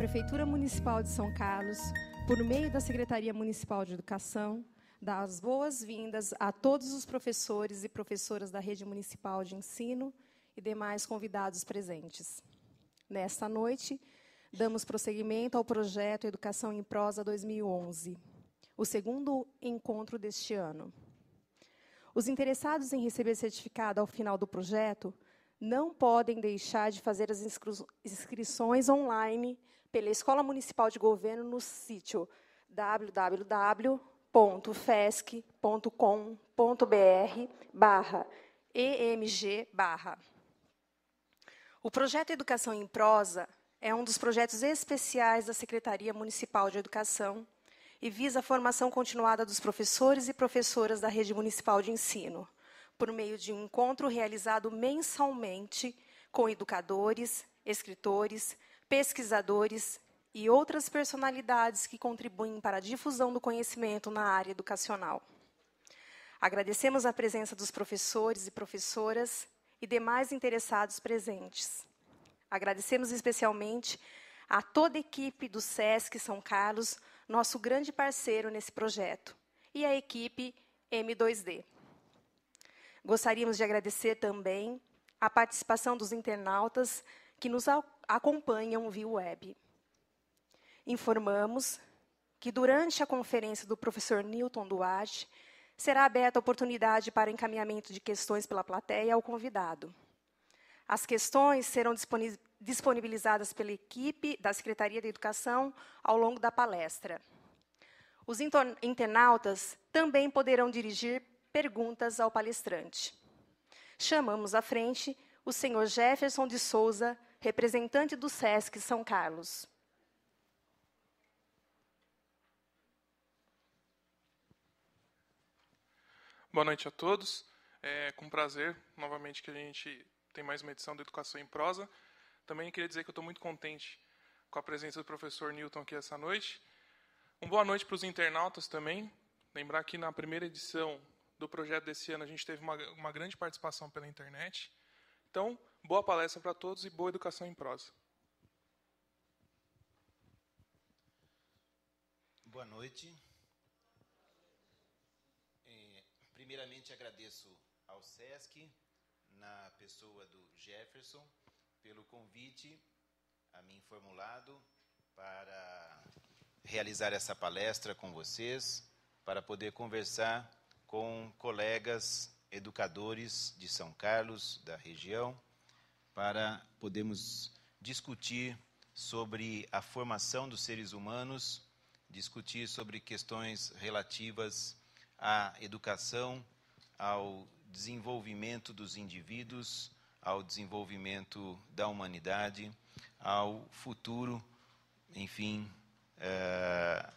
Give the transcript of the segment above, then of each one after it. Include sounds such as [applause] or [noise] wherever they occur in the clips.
Prefeitura Municipal de São Carlos, por meio da Secretaria Municipal de Educação, dar as boas-vindas a todos os professores e professoras da Rede Municipal de Ensino e demais convidados presentes. Nesta noite, damos prosseguimento ao projeto Educação em Prosa 2011, o segundo encontro deste ano. Os interessados em receber certificado ao final do projeto não podem deixar de fazer as inscrições online pela Escola Municipal de Governo no sítio www.fesc.com.br barra EMG barra. O projeto Educação em Prosa é um dos projetos especiais da Secretaria Municipal de Educação e visa a formação continuada dos professores e professoras da rede municipal de ensino, por meio de um encontro realizado mensalmente com educadores, escritores, pesquisadores e outras personalidades que contribuem para a difusão do conhecimento na área educacional. Agradecemos a presença dos professores e professoras e demais interessados presentes. Agradecemos especialmente a toda a equipe do SESC São Carlos, nosso grande parceiro nesse projeto, e a equipe M2D. Gostaríamos de agradecer também a participação dos internautas que nos acompanham acompanham via web. Informamos que, durante a conferência do professor Newton Duarte, será aberta a oportunidade para encaminhamento de questões pela plateia ao convidado. As questões serão disponibilizadas pela equipe da Secretaria da Educação ao longo da palestra. Os internautas também poderão dirigir perguntas ao palestrante. Chamamos à frente o senhor Jefferson de Souza representante do SESC São Carlos. Boa noite a todos. É com prazer, novamente, que a gente tem mais uma edição do Educação em Prosa. Também queria dizer que eu estou muito contente com a presença do professor Newton aqui essa noite. Uma boa noite para os internautas também. Lembrar que na primeira edição do projeto desse ano a gente teve uma, uma grande participação pela internet. Então, Boa palestra para todos e boa educação em prosa. Boa noite. É, primeiramente, agradeço ao SESC, na pessoa do Jefferson, pelo convite a mim formulado para realizar essa palestra com vocês, para poder conversar com colegas educadores de São Carlos, da região, para podermos discutir sobre a formação dos seres humanos, discutir sobre questões relativas à educação, ao desenvolvimento dos indivíduos, ao desenvolvimento da humanidade, ao futuro, enfim, é,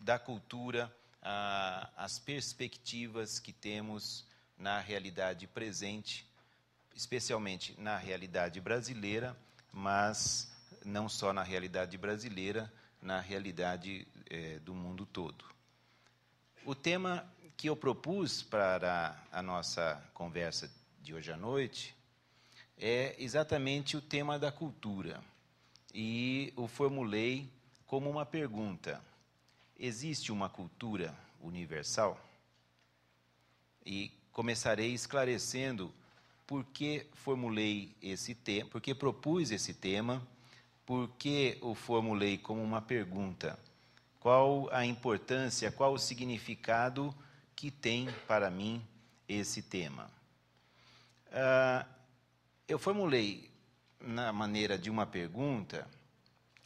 da cultura, a, as perspectivas que temos na realidade presente especialmente na realidade brasileira, mas não só na realidade brasileira, na realidade é, do mundo todo. O tema que eu propus para a nossa conversa de hoje à noite é exatamente o tema da cultura. E o formulei como uma pergunta: existe uma cultura universal? E começarei esclarecendo porque formulei esse tema, porque propus esse tema, por que o formulei como uma pergunta. Qual a importância, qual o significado que tem para mim esse tema? Ah, eu formulei na maneira de uma pergunta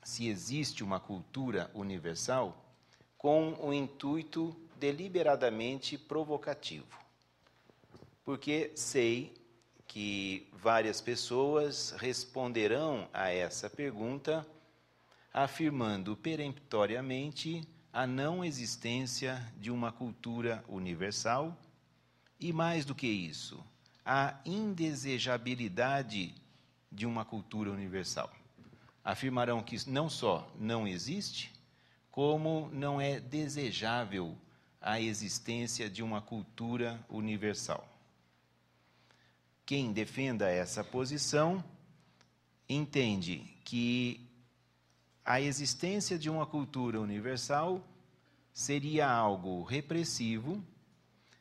se existe uma cultura universal com o um intuito deliberadamente provocativo. Porque sei que várias pessoas responderão a essa pergunta afirmando peremptoriamente a não existência de uma cultura universal e, mais do que isso, a indesejabilidade de uma cultura universal. Afirmarão que não só não existe, como não é desejável a existência de uma cultura universal. Quem defenda essa posição entende que a existência de uma cultura universal seria algo repressivo,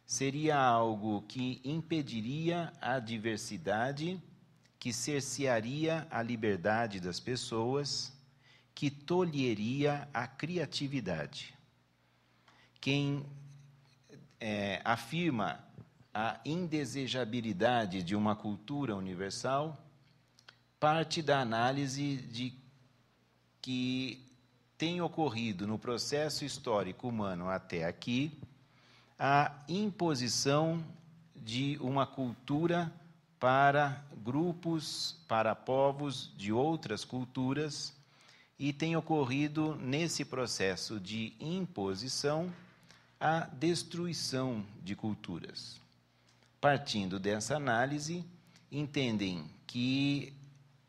seria algo que impediria a diversidade, que cercearia a liberdade das pessoas, que tolheria a criatividade. Quem é, afirma a indesejabilidade de uma cultura universal parte da análise de que tem ocorrido no processo histórico humano até aqui a imposição de uma cultura para grupos, para povos de outras culturas, e tem ocorrido nesse processo de imposição a destruição de culturas partindo dessa análise, entendem que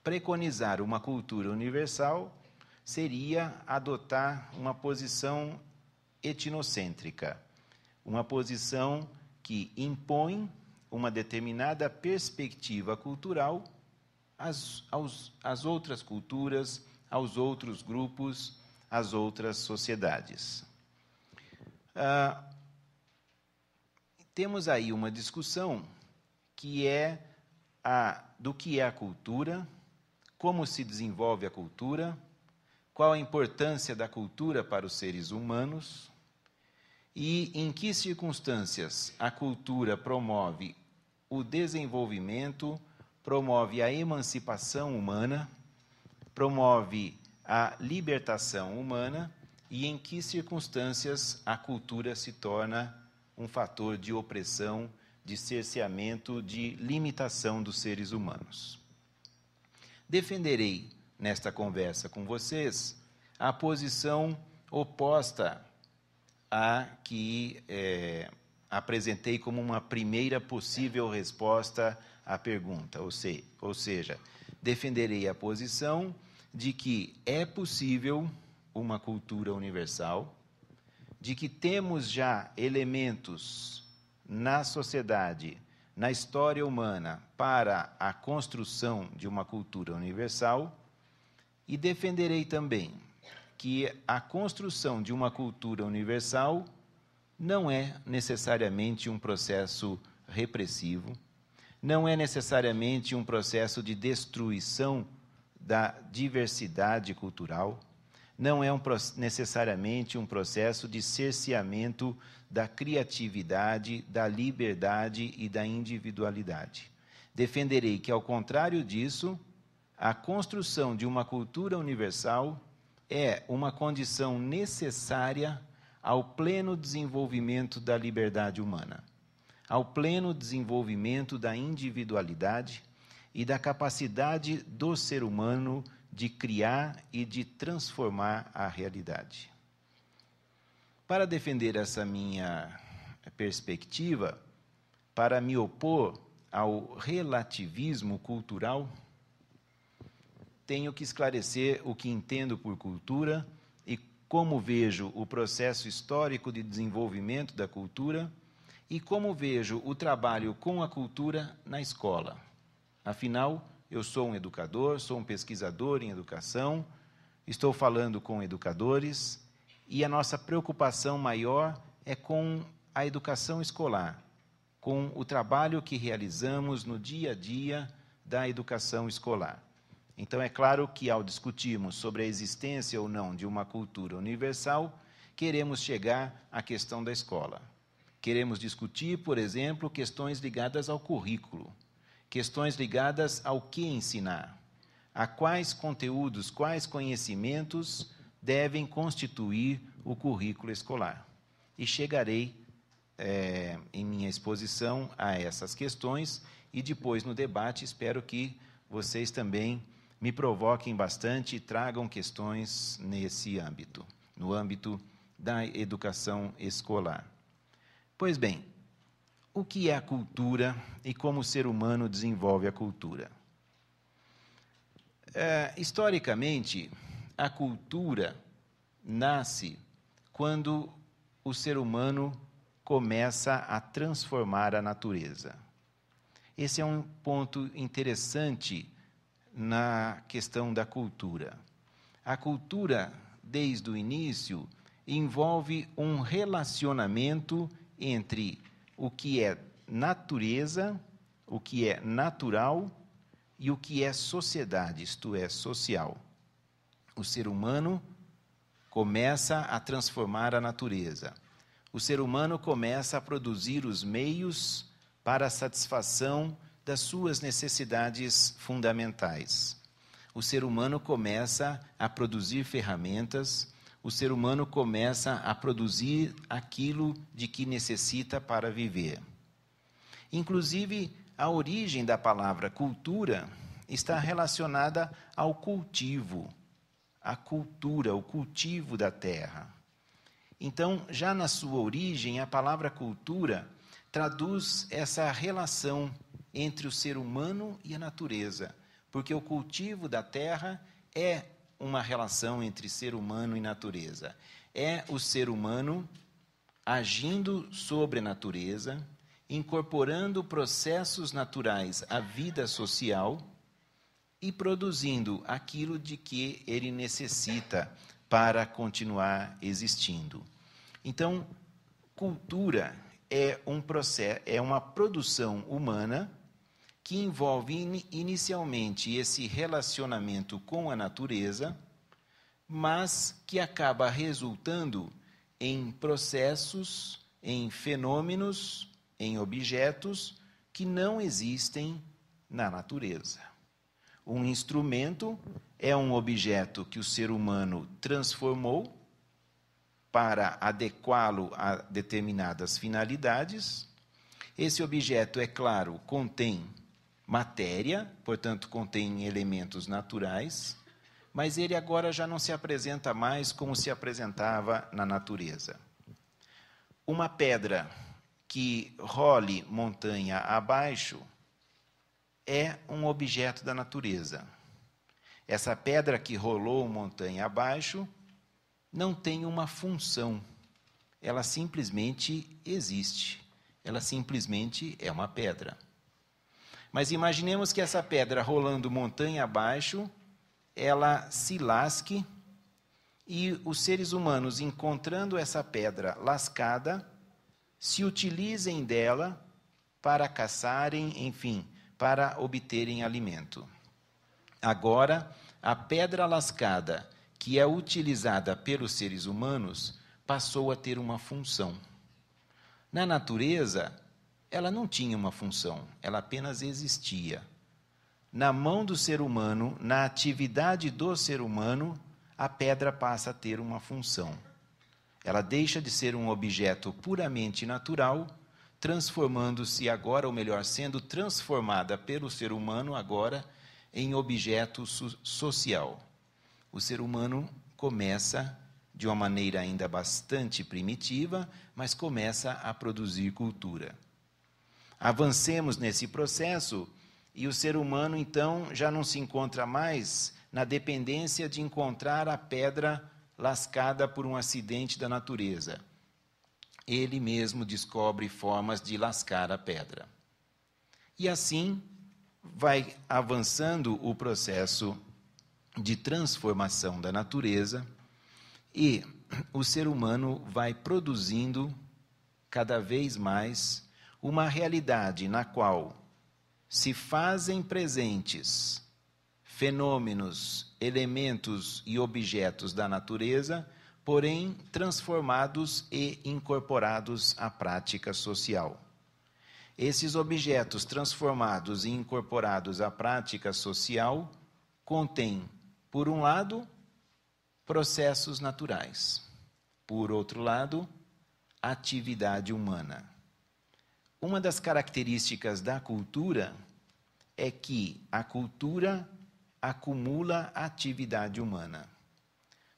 preconizar uma cultura universal seria adotar uma posição etnocêntrica, uma posição que impõe uma determinada perspectiva cultural às, aos, às outras culturas, aos outros grupos, às outras sociedades. Ah, temos aí uma discussão que é a do que é a cultura, como se desenvolve a cultura, qual a importância da cultura para os seres humanos e em que circunstâncias a cultura promove o desenvolvimento, promove a emancipação humana, promove a libertação humana e em que circunstâncias a cultura se torna um fator de opressão, de cerceamento, de limitação dos seres humanos. Defenderei nesta conversa com vocês a posição oposta à que é, apresentei como uma primeira possível resposta à pergunta, ou, se, ou seja, defenderei a posição de que é possível uma cultura universal de que temos já elementos na sociedade, na história humana, para a construção de uma cultura universal, e defenderei também que a construção de uma cultura universal não é necessariamente um processo repressivo, não é necessariamente um processo de destruição da diversidade cultural não é um, necessariamente um processo de cerceamento da criatividade, da liberdade e da individualidade. Defenderei que, ao contrário disso, a construção de uma cultura universal é uma condição necessária ao pleno desenvolvimento da liberdade humana, ao pleno desenvolvimento da individualidade e da capacidade do ser humano de criar e de transformar a realidade. Para defender essa minha perspectiva, para me opor ao relativismo cultural, tenho que esclarecer o que entendo por cultura e como vejo o processo histórico de desenvolvimento da cultura e como vejo o trabalho com a cultura na escola. Afinal, eu sou um educador, sou um pesquisador em educação, estou falando com educadores e a nossa preocupação maior é com a educação escolar, com o trabalho que realizamos no dia a dia da educação escolar. Então, é claro que ao discutirmos sobre a existência ou não de uma cultura universal, queremos chegar à questão da escola. Queremos discutir, por exemplo, questões ligadas ao currículo questões ligadas ao que ensinar, a quais conteúdos, quais conhecimentos devem constituir o currículo escolar. E chegarei é, em minha exposição a essas questões e depois no debate espero que vocês também me provoquem bastante e tragam questões nesse âmbito, no âmbito da educação escolar. Pois bem, o que é a cultura e como o ser humano desenvolve a cultura. É, historicamente, a cultura nasce quando o ser humano começa a transformar a natureza. Esse é um ponto interessante na questão da cultura. A cultura, desde o início, envolve um relacionamento entre o que é natureza, o que é natural e o que é sociedade, isto é, social. O ser humano começa a transformar a natureza. O ser humano começa a produzir os meios para a satisfação das suas necessidades fundamentais. O ser humano começa a produzir ferramentas, o ser humano começa a produzir aquilo de que necessita para viver. Inclusive, a origem da palavra cultura está relacionada ao cultivo, a cultura, o cultivo da terra. Então, já na sua origem, a palavra cultura traduz essa relação entre o ser humano e a natureza, porque o cultivo da terra é uma relação entre ser humano e natureza. É o ser humano agindo sobre a natureza, incorporando processos naturais à vida social e produzindo aquilo de que ele necessita para continuar existindo. Então, cultura é um processo, é uma produção humana que envolve in, inicialmente esse relacionamento com a natureza, mas que acaba resultando em processos, em fenômenos, em objetos que não existem na natureza. Um instrumento é um objeto que o ser humano transformou para adequá-lo a determinadas finalidades. Esse objeto, é claro, contém matéria, portanto, contém elementos naturais, mas ele agora já não se apresenta mais como se apresentava na natureza. Uma pedra que role montanha abaixo é um objeto da natureza. Essa pedra que rolou montanha abaixo não tem uma função. Ela simplesmente existe. Ela simplesmente é uma pedra. Mas imaginemos que essa pedra rolando montanha abaixo, ela se lasque e os seres humanos encontrando essa pedra lascada, se utilizem dela para caçarem, enfim, para obterem alimento. Agora, a pedra lascada, que é utilizada pelos seres humanos, passou a ter uma função. Na natureza, ela não tinha uma função, ela apenas existia. Na mão do ser humano, na atividade do ser humano, a pedra passa a ter uma função. Ela deixa de ser um objeto puramente natural, transformando-se agora, ou melhor, sendo transformada pelo ser humano agora em objeto social. O ser humano começa de uma maneira ainda bastante primitiva, mas começa a produzir cultura. Avancemos nesse processo e o ser humano então já não se encontra mais na dependência de encontrar a pedra lascada por um acidente da natureza. Ele mesmo descobre formas de lascar a pedra. E assim vai avançando o processo de transformação da natureza e o ser humano vai produzindo cada vez mais uma realidade na qual se fazem presentes fenômenos, elementos e objetos da natureza, porém transformados e incorporados à prática social. Esses objetos transformados e incorporados à prática social contêm, por um lado, processos naturais, por outro lado, atividade humana. Uma das características da cultura é que a cultura acumula atividade humana.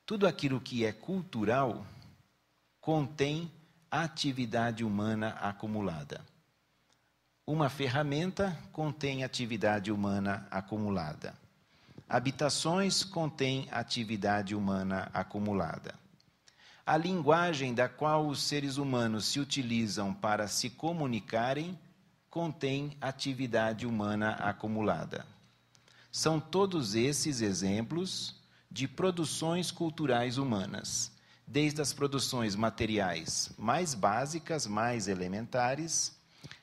Tudo aquilo que é cultural contém atividade humana acumulada. Uma ferramenta contém atividade humana acumulada. Habitações contêm atividade humana acumulada a linguagem da qual os seres humanos se utilizam para se comunicarem contém atividade humana acumulada. São todos esses exemplos de produções culturais humanas, desde as produções materiais mais básicas, mais elementares,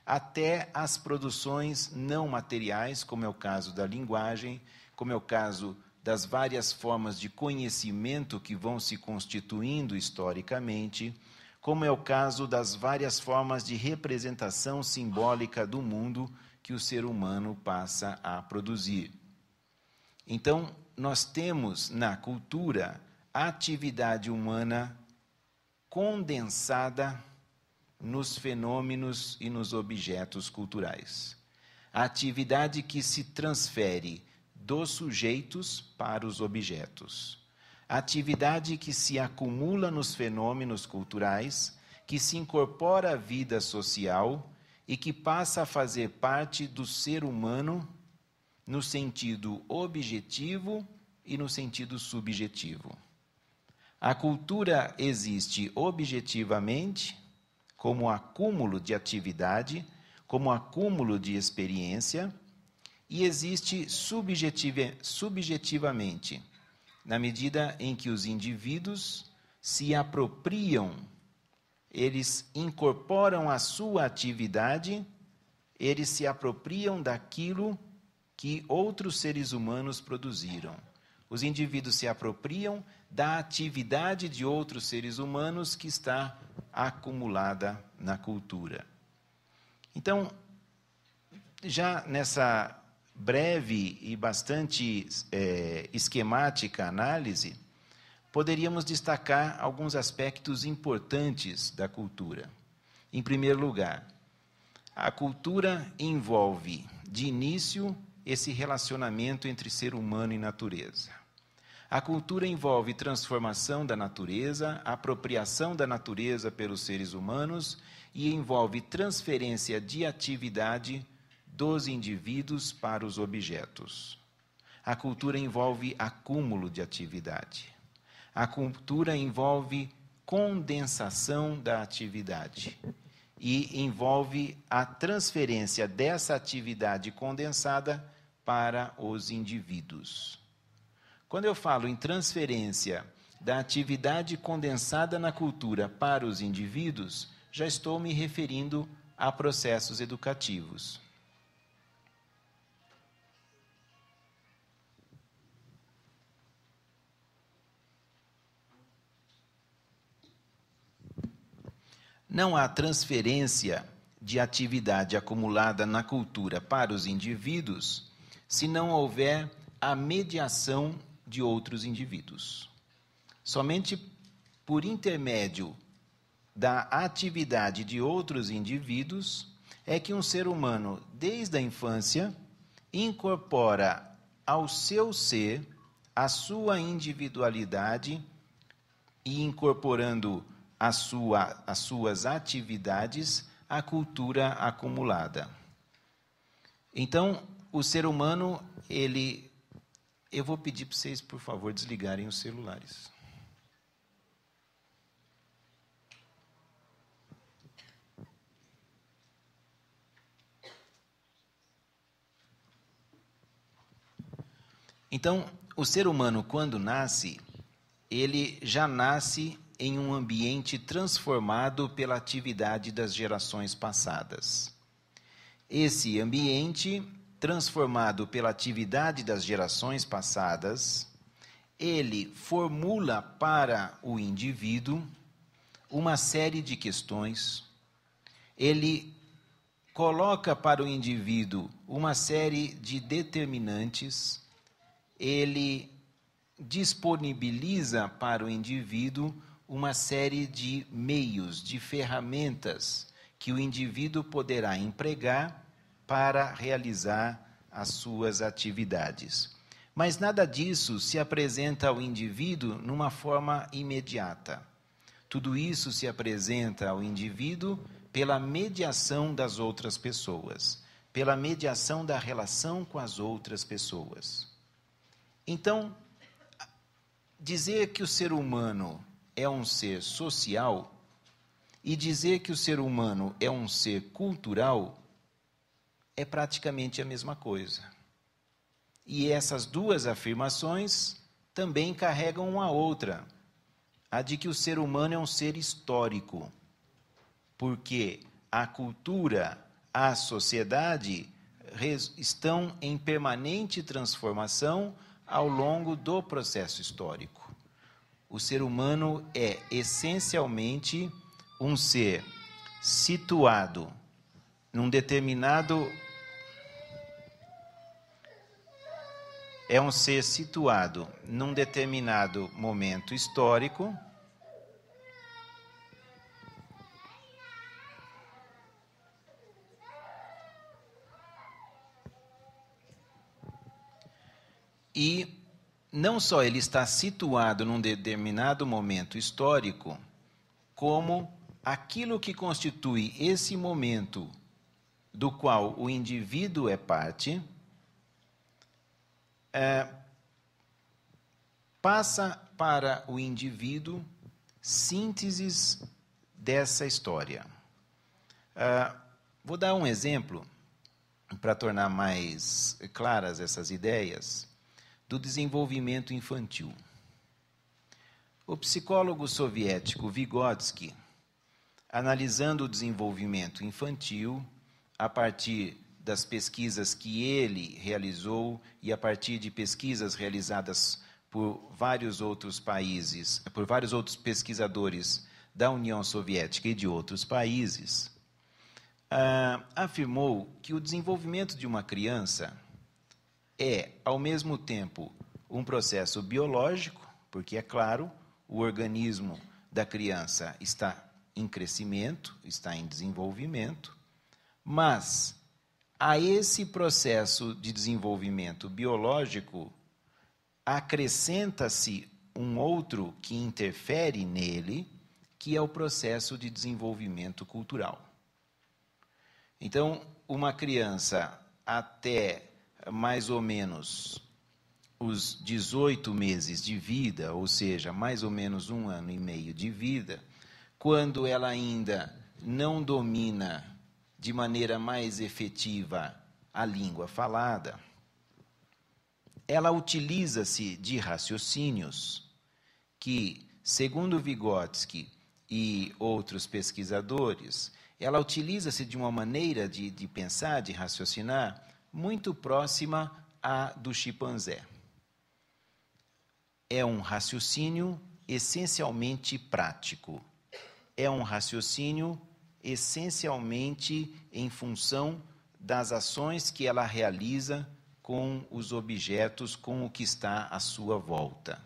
até as produções não materiais, como é o caso da linguagem, como é o caso das várias formas de conhecimento que vão se constituindo historicamente, como é o caso das várias formas de representação simbólica do mundo que o ser humano passa a produzir. Então, nós temos na cultura a atividade humana condensada nos fenômenos e nos objetos culturais. A atividade que se transfere dos sujeitos para os objetos. Atividade que se acumula nos fenômenos culturais, que se incorpora à vida social e que passa a fazer parte do ser humano no sentido objetivo e no sentido subjetivo. A cultura existe objetivamente como acúmulo de atividade, como acúmulo de experiência e existe subjetiva, subjetivamente, na medida em que os indivíduos se apropriam, eles incorporam a sua atividade, eles se apropriam daquilo que outros seres humanos produziram. Os indivíduos se apropriam da atividade de outros seres humanos que está acumulada na cultura. Então, já nessa breve e bastante é, esquemática análise, poderíamos destacar alguns aspectos importantes da cultura. Em primeiro lugar, a cultura envolve, de início, esse relacionamento entre ser humano e natureza. A cultura envolve transformação da natureza, apropriação da natureza pelos seres humanos e envolve transferência de atividade dos indivíduos para os objetos. A cultura envolve acúmulo de atividade. A cultura envolve condensação da atividade e envolve a transferência dessa atividade condensada para os indivíduos. Quando eu falo em transferência da atividade condensada na cultura para os indivíduos, já estou me referindo a processos educativos. Não há transferência de atividade acumulada na cultura para os indivíduos se não houver a mediação de outros indivíduos. Somente por intermédio da atividade de outros indivíduos é que um ser humano, desde a infância, incorpora ao seu ser a sua individualidade e incorporando as, sua, as suas atividades à cultura acumulada. Então, o ser humano, ele. Eu vou pedir para vocês, por favor, desligarem os celulares. Então, o ser humano, quando nasce, ele já nasce em um ambiente transformado pela atividade das gerações passadas. Esse ambiente, transformado pela atividade das gerações passadas, ele formula para o indivíduo uma série de questões, ele coloca para o indivíduo uma série de determinantes, ele disponibiliza para o indivíduo uma série de meios, de ferramentas que o indivíduo poderá empregar para realizar as suas atividades. Mas nada disso se apresenta ao indivíduo numa forma imediata. Tudo isso se apresenta ao indivíduo pela mediação das outras pessoas, pela mediação da relação com as outras pessoas. Então, dizer que o ser humano é um ser social e dizer que o ser humano é um ser cultural é praticamente a mesma coisa. E essas duas afirmações também carregam uma outra, a de que o ser humano é um ser histórico, porque a cultura, a sociedade estão em permanente transformação ao longo do processo histórico o ser humano é essencialmente um ser situado num determinado. É um ser situado num determinado momento histórico não só ele está situado num determinado momento histórico, como aquilo que constitui esse momento do qual o indivíduo é parte, é, passa para o indivíduo sínteses dessa história. É, vou dar um exemplo para tornar mais claras essas ideias do desenvolvimento infantil. O psicólogo soviético Vygotsky, analisando o desenvolvimento infantil a partir das pesquisas que ele realizou e a partir de pesquisas realizadas por vários outros países, por vários outros pesquisadores da União Soviética e de outros países, ah, afirmou que o desenvolvimento de uma criança é, ao mesmo tempo, um processo biológico, porque, é claro, o organismo da criança está em crescimento, está em desenvolvimento, mas a esse processo de desenvolvimento biológico acrescenta-se um outro que interfere nele, que é o processo de desenvolvimento cultural. Então, uma criança até mais ou menos os 18 meses de vida, ou seja, mais ou menos um ano e meio de vida, quando ela ainda não domina de maneira mais efetiva a língua falada, ela utiliza-se de raciocínios que, segundo Vygotsky e outros pesquisadores, ela utiliza-se de uma maneira de, de pensar, de raciocinar, muito próxima à do chimpanzé. É um raciocínio essencialmente prático. É um raciocínio essencialmente em função das ações que ela realiza com os objetos, com o que está à sua volta.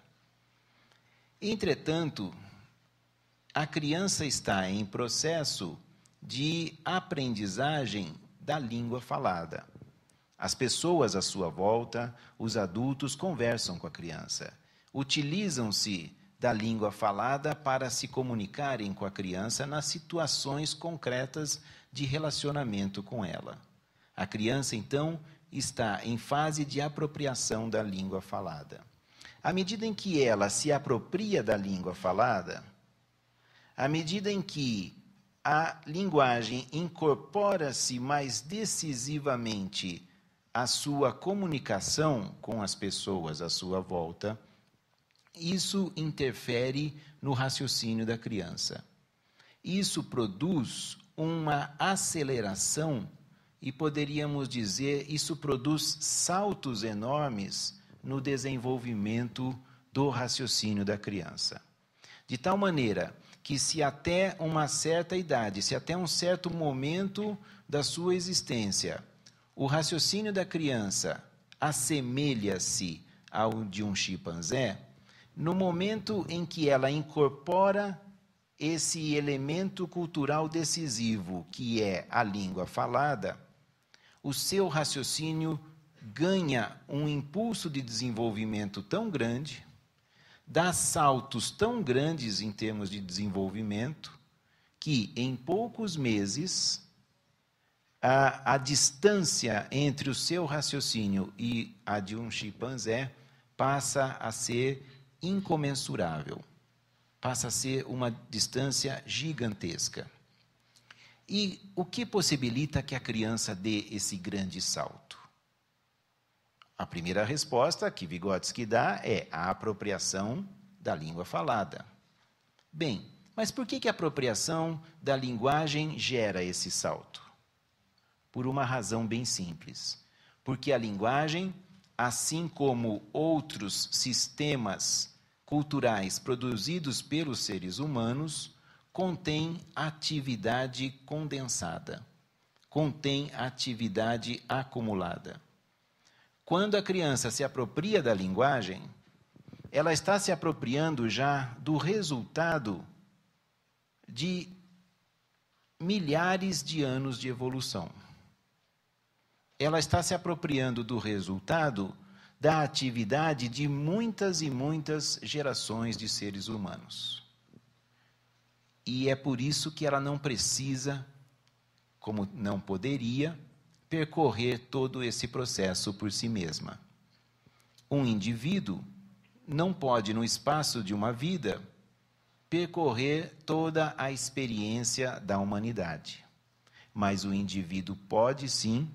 Entretanto, a criança está em processo de aprendizagem da língua falada. As pessoas à sua volta, os adultos, conversam com a criança. Utilizam-se da língua falada para se comunicarem com a criança nas situações concretas de relacionamento com ela. A criança, então, está em fase de apropriação da língua falada. À medida em que ela se apropria da língua falada, à medida em que a linguagem incorpora-se mais decisivamente a sua comunicação com as pessoas à sua volta, isso interfere no raciocínio da criança. Isso produz uma aceleração e poderíamos dizer isso produz saltos enormes no desenvolvimento do raciocínio da criança. De tal maneira que, se até uma certa idade, se até um certo momento da sua existência, o raciocínio da criança assemelha-se ao de um chimpanzé no momento em que ela incorpora esse elemento cultural decisivo, que é a língua falada, o seu raciocínio ganha um impulso de desenvolvimento tão grande, dá saltos tão grandes em termos de desenvolvimento, que em poucos meses a, a distância entre o seu raciocínio e a de um chimpanzé passa a ser incomensurável, passa a ser uma distância gigantesca. E o que possibilita que a criança dê esse grande salto? A primeira resposta que Vygotsky dá é a apropriação da língua falada. Bem, mas por que, que a apropriação da linguagem gera esse salto? Por uma razão bem simples. Porque a linguagem, assim como outros sistemas culturais produzidos pelos seres humanos, contém atividade condensada, contém atividade acumulada. Quando a criança se apropria da linguagem, ela está se apropriando já do resultado de milhares de anos de evolução ela está se apropriando do resultado da atividade de muitas e muitas gerações de seres humanos. E é por isso que ela não precisa, como não poderia, percorrer todo esse processo por si mesma. Um indivíduo não pode, no espaço de uma vida, percorrer toda a experiência da humanidade. Mas o indivíduo pode sim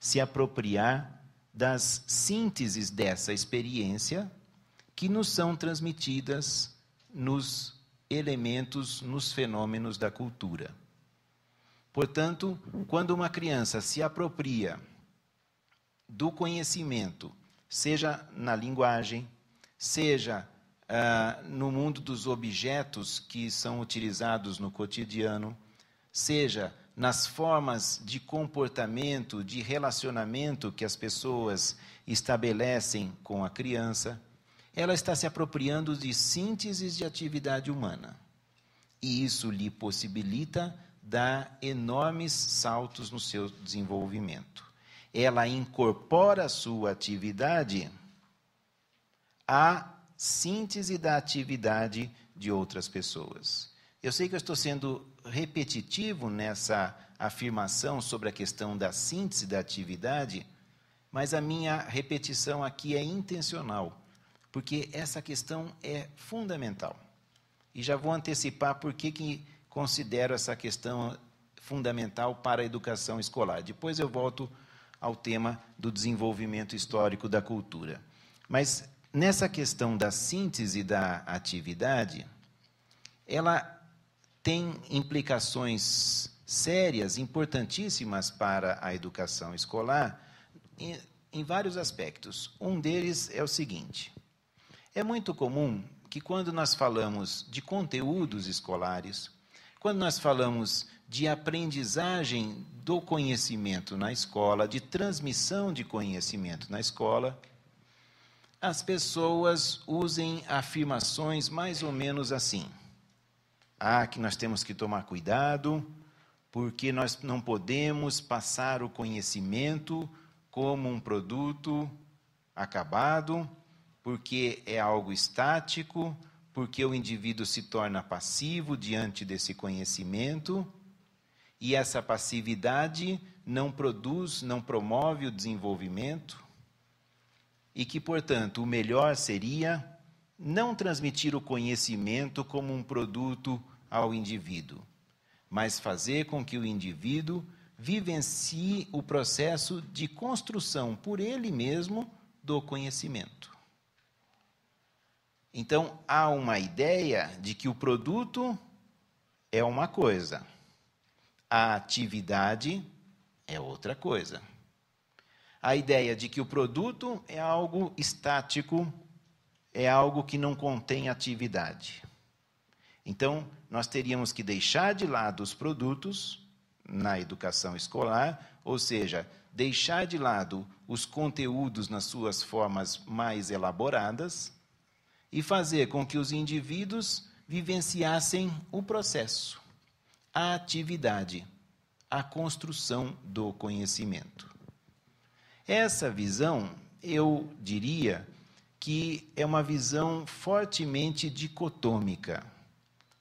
se apropriar das sínteses dessa experiência que nos são transmitidas nos elementos, nos fenômenos da cultura. Portanto, quando uma criança se apropria do conhecimento, seja na linguagem, seja ah, no mundo dos objetos que são utilizados no cotidiano, seja nas formas de comportamento, de relacionamento que as pessoas estabelecem com a criança, ela está se apropriando de sínteses de atividade humana. E isso lhe possibilita dar enormes saltos no seu desenvolvimento. Ela incorpora a sua atividade à síntese da atividade de outras pessoas. Eu sei que eu estou sendo repetitivo nessa afirmação sobre a questão da síntese da atividade, mas a minha repetição aqui é intencional, porque essa questão é fundamental. E já vou antecipar por que, que considero essa questão fundamental para a educação escolar. Depois eu volto ao tema do desenvolvimento histórico da cultura. Mas nessa questão da síntese da atividade, ela tem implicações sérias, importantíssimas para a educação escolar, em, em vários aspectos. Um deles é o seguinte: é muito comum que, quando nós falamos de conteúdos escolares, quando nós falamos de aprendizagem do conhecimento na escola, de transmissão de conhecimento na escola, as pessoas usem afirmações mais ou menos assim. Ah, que nós temos que tomar cuidado, porque nós não podemos passar o conhecimento como um produto acabado, porque é algo estático, porque o indivíduo se torna passivo diante desse conhecimento, e essa passividade não produz, não promove o desenvolvimento, e que, portanto, o melhor seria não transmitir o conhecimento como um produto ao indivíduo, mas fazer com que o indivíduo vivencie o processo de construção por ele mesmo do conhecimento. Então, há uma ideia de que o produto é uma coisa, a atividade é outra coisa. A ideia de que o produto é algo estático, é algo que não contém atividade. Então, nós teríamos que deixar de lado os produtos na educação escolar, ou seja, deixar de lado os conteúdos nas suas formas mais elaboradas e fazer com que os indivíduos vivenciassem o processo, a atividade, a construção do conhecimento. Essa visão, eu diria que é uma visão fortemente dicotômica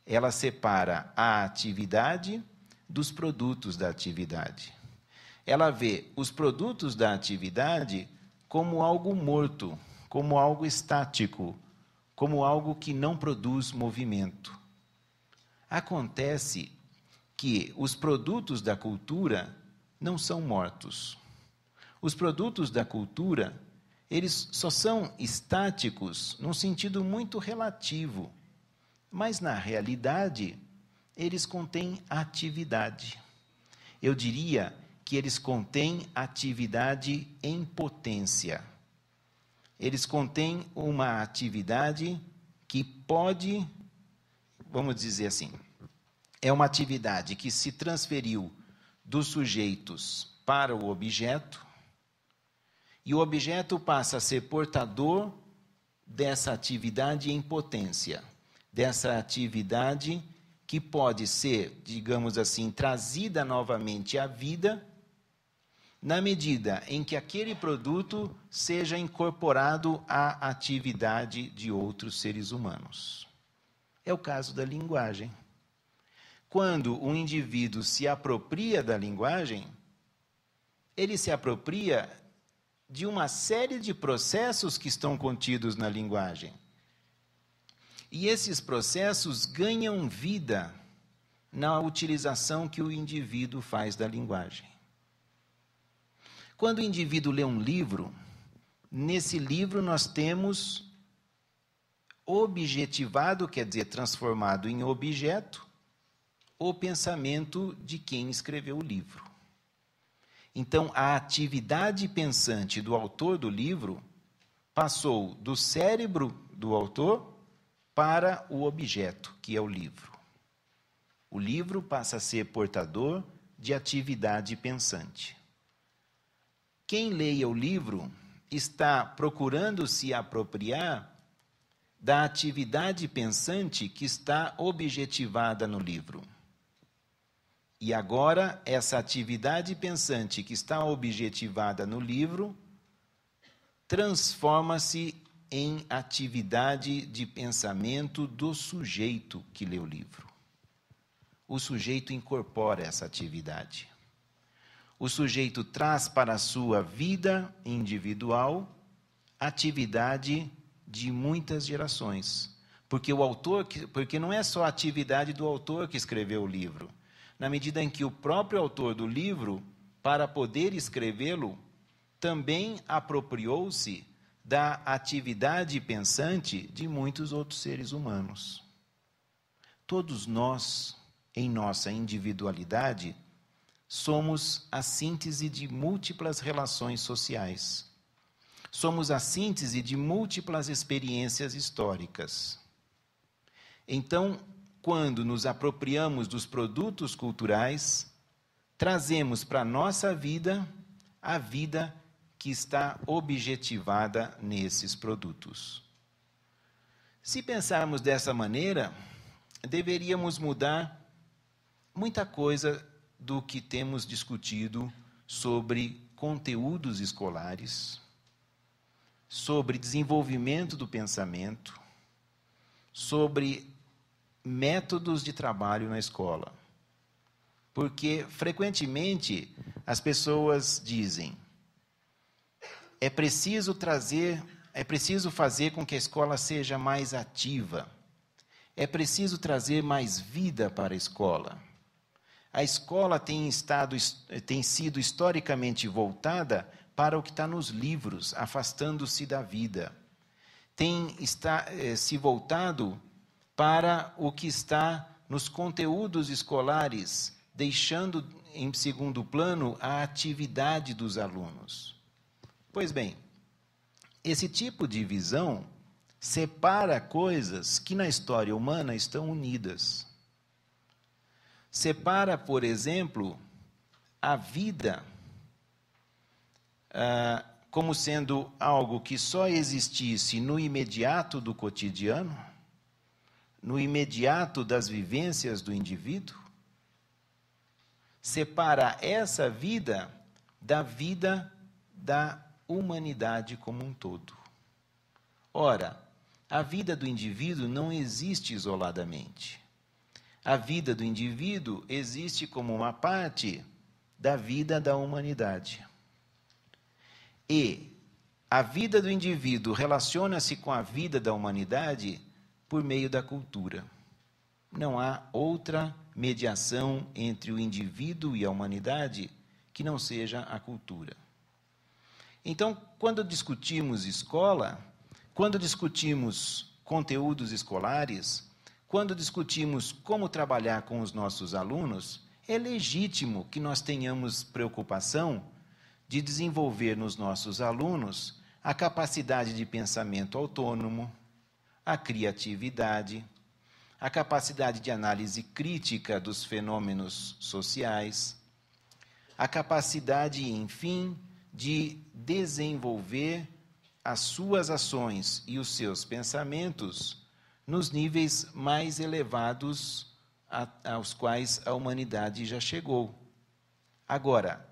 ela separa a atividade dos produtos da atividade. Ela vê os produtos da atividade como algo morto, como algo estático, como algo que não produz movimento. Acontece que os produtos da cultura não são mortos. Os produtos da cultura, eles só são estáticos num sentido muito relativo. Mas, na realidade, eles contêm atividade. Eu diria que eles contêm atividade em potência. Eles contêm uma atividade que pode, vamos dizer assim, é uma atividade que se transferiu dos sujeitos para o objeto, e o objeto passa a ser portador dessa atividade em potência dessa atividade que pode ser, digamos assim, trazida novamente à vida na medida em que aquele produto seja incorporado à atividade de outros seres humanos. É o caso da linguagem. Quando um indivíduo se apropria da linguagem, ele se apropria de uma série de processos que estão contidos na linguagem. E esses processos ganham vida na utilização que o indivíduo faz da linguagem. Quando o indivíduo lê um livro, nesse livro nós temos objetivado, quer dizer, transformado em objeto, o pensamento de quem escreveu o livro. Então, a atividade pensante do autor do livro passou do cérebro do autor para o objeto, que é o livro. O livro passa a ser portador de atividade pensante. Quem leia o livro está procurando se apropriar da atividade pensante que está objetivada no livro. E agora, essa atividade pensante que está objetivada no livro transforma-se em atividade de pensamento do sujeito que lê o livro. O sujeito incorpora essa atividade. O sujeito traz para a sua vida individual atividade de muitas gerações. Porque o autor, porque não é só a atividade do autor que escreveu o livro. Na medida em que o próprio autor do livro, para poder escrevê-lo, também apropriou-se da atividade pensante de muitos outros seres humanos. Todos nós, em nossa individualidade, somos a síntese de múltiplas relações sociais. Somos a síntese de múltiplas experiências históricas. Então, quando nos apropriamos dos produtos culturais, trazemos para a nossa vida a vida que está objetivada nesses produtos. Se pensarmos dessa maneira, deveríamos mudar muita coisa do que temos discutido sobre conteúdos escolares, sobre desenvolvimento do pensamento, sobre métodos de trabalho na escola. Porque frequentemente as pessoas dizem: é preciso trazer, é preciso fazer com que a escola seja mais ativa. É preciso trazer mais vida para a escola. A escola tem, estado, tem sido historicamente voltada para o que está nos livros, afastando-se da vida. Tem está, eh, se voltado para o que está nos conteúdos escolares, deixando em segundo plano a atividade dos alunos. Pois bem, esse tipo de visão separa coisas que na história humana estão unidas. Separa, por exemplo, a vida ah, como sendo algo que só existisse no imediato do cotidiano, no imediato das vivências do indivíduo. Separa essa vida da vida da humanidade como um todo. Ora, a vida do indivíduo não existe isoladamente. A vida do indivíduo existe como uma parte da vida da humanidade. E a vida do indivíduo relaciona-se com a vida da humanidade por meio da cultura. Não há outra mediação entre o indivíduo e a humanidade que não seja a cultura. Então, quando discutimos escola, quando discutimos conteúdos escolares, quando discutimos como trabalhar com os nossos alunos, é legítimo que nós tenhamos preocupação de desenvolver nos nossos alunos a capacidade de pensamento autônomo, a criatividade, a capacidade de análise crítica dos fenômenos sociais, a capacidade, enfim, de desenvolver as suas ações e os seus pensamentos nos níveis mais elevados a, aos quais a humanidade já chegou. Agora,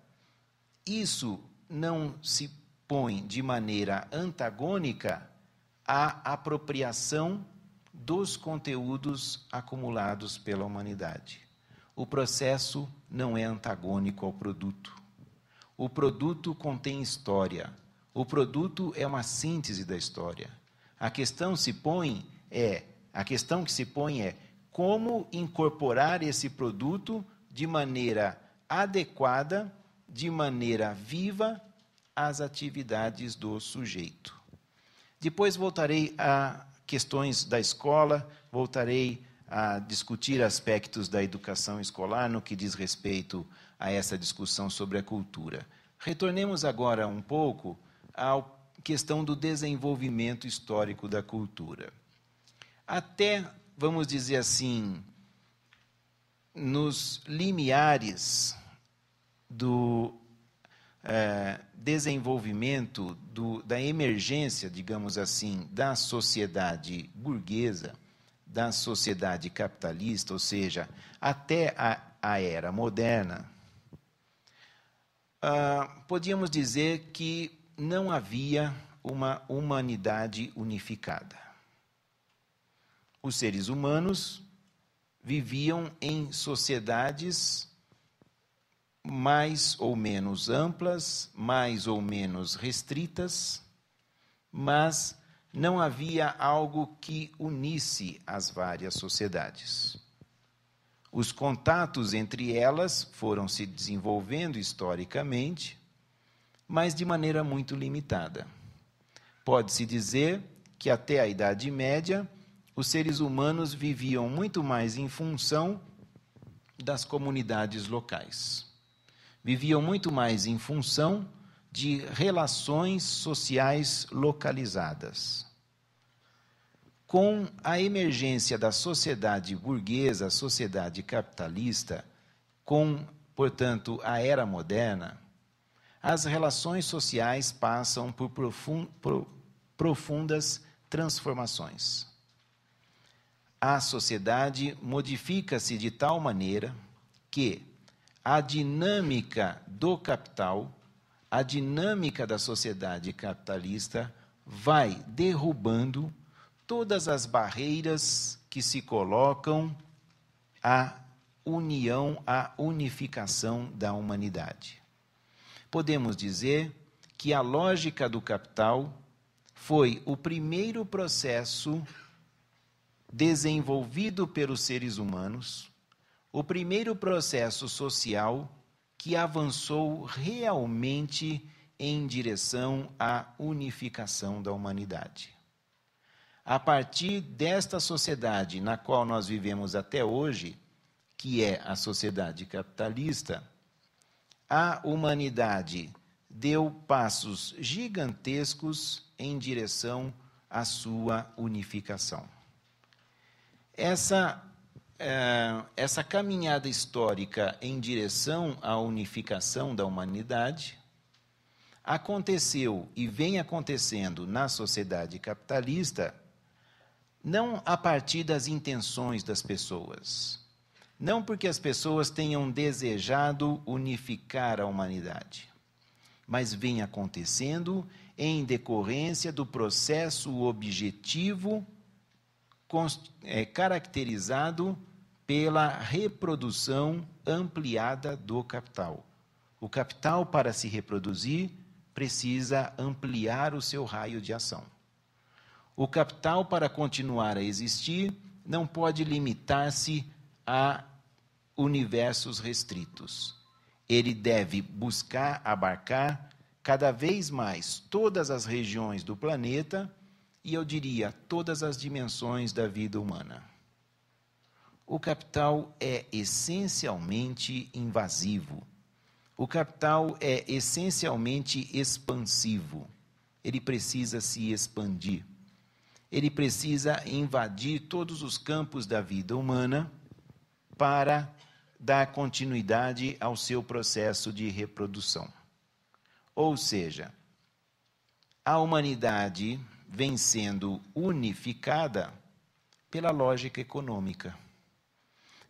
isso não se põe de maneira antagônica à apropriação dos conteúdos acumulados pela humanidade. O processo não é antagônico ao produto. O produto contém história. O produto é uma síntese da história. A questão se põe é, a questão que se põe é como incorporar esse produto de maneira adequada, de maneira viva às atividades do sujeito. Depois voltarei a questões da escola, voltarei a discutir aspectos da educação escolar no que diz respeito a essa discussão sobre a cultura. Retornemos agora um pouco à questão do desenvolvimento histórico da cultura. Até, vamos dizer assim, nos limiares do é, desenvolvimento, do, da emergência, digamos assim, da sociedade burguesa, da sociedade capitalista, ou seja, até a, a era moderna, ah, podíamos dizer que não havia uma humanidade unificada. Os seres humanos viviam em sociedades mais ou menos amplas, mais ou menos restritas, mas não havia algo que unisse as várias sociedades. Os contatos entre elas foram se desenvolvendo historicamente, mas de maneira muito limitada. Pode-se dizer que até a Idade Média, os seres humanos viviam muito mais em função das comunidades locais. Viviam muito mais em função de relações sociais localizadas. Com a emergência da sociedade burguesa, sociedade capitalista, com, portanto, a era moderna, as relações sociais passam por profundas transformações. A sociedade modifica-se de tal maneira que a dinâmica do capital, a dinâmica da sociedade capitalista, vai derrubando todas as barreiras que se colocam à união, à unificação da humanidade. Podemos dizer que a lógica do capital foi o primeiro processo desenvolvido pelos seres humanos, o primeiro processo social que avançou realmente em direção à unificação da humanidade a partir desta sociedade na qual nós vivemos até hoje, que é a sociedade capitalista, a humanidade deu passos gigantescos em direção à sua unificação. Essa, é, essa caminhada histórica em direção à unificação da humanidade aconteceu e vem acontecendo na sociedade capitalista não a partir das intenções das pessoas, não porque as pessoas tenham desejado unificar a humanidade, mas vem acontecendo em decorrência do processo objetivo é, caracterizado pela reprodução ampliada do capital. O capital, para se reproduzir, precisa ampliar o seu raio de ação. O capital, para continuar a existir, não pode limitar-se a universos restritos. Ele deve buscar abarcar cada vez mais todas as regiões do planeta e, eu diria, todas as dimensões da vida humana. O capital é essencialmente invasivo. O capital é essencialmente expansivo. Ele precisa se expandir ele precisa invadir todos os campos da vida humana para dar continuidade ao seu processo de reprodução. Ou seja, a humanidade vem sendo unificada pela lógica econômica,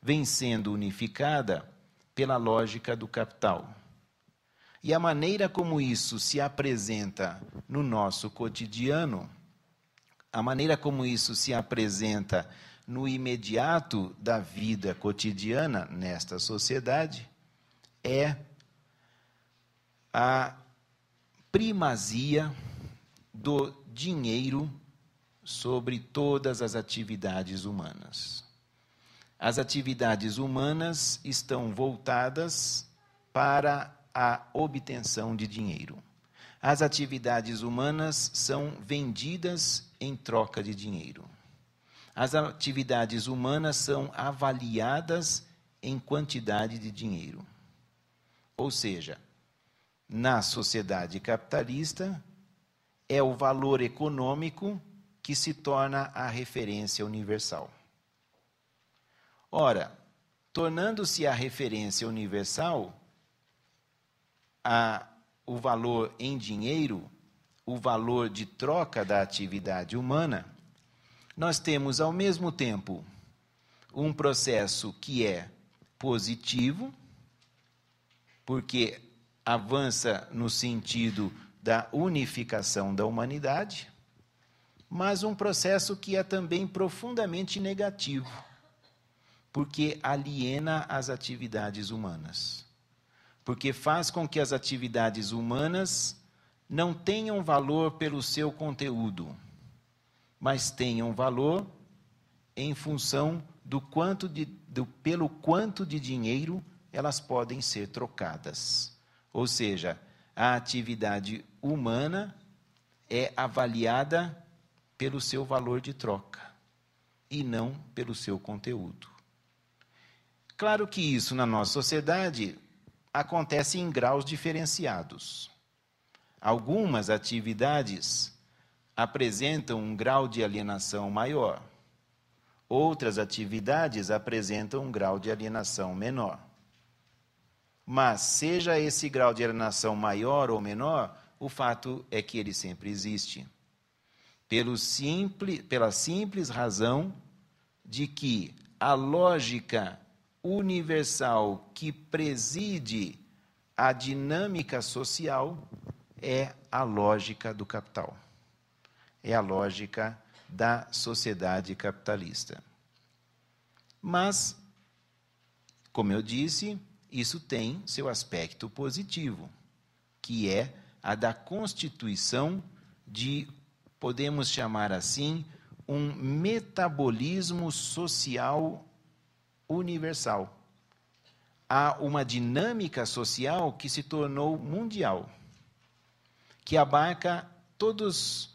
vem sendo unificada pela lógica do capital. E a maneira como isso se apresenta no nosso cotidiano a maneira como isso se apresenta no imediato da vida cotidiana nesta sociedade é a primazia do dinheiro sobre todas as atividades humanas. As atividades humanas estão voltadas para a obtenção de dinheiro as atividades humanas são vendidas em troca de dinheiro. As atividades humanas são avaliadas em quantidade de dinheiro. Ou seja, na sociedade capitalista, é o valor econômico que se torna a referência universal. Ora, tornando-se a referência universal, a o valor em dinheiro, o valor de troca da atividade humana, nós temos ao mesmo tempo um processo que é positivo, porque avança no sentido da unificação da humanidade, mas um processo que é também profundamente negativo, porque aliena as atividades humanas porque faz com que as atividades humanas não tenham valor pelo seu conteúdo, mas tenham valor em função do quanto de, do, pelo quanto de dinheiro elas podem ser trocadas. Ou seja, a atividade humana é avaliada pelo seu valor de troca e não pelo seu conteúdo. Claro que isso na nossa sociedade acontece em graus diferenciados. Algumas atividades apresentam um grau de alienação maior. Outras atividades apresentam um grau de alienação menor. Mas, seja esse grau de alienação maior ou menor, o fato é que ele sempre existe. Simples, pela simples razão de que a lógica universal que preside a dinâmica social é a lógica do capital. É a lógica da sociedade capitalista. Mas, como eu disse, isso tem seu aspecto positivo, que é a da constituição de, podemos chamar assim, um metabolismo social universal. Há uma dinâmica social que se tornou mundial, que abarca todos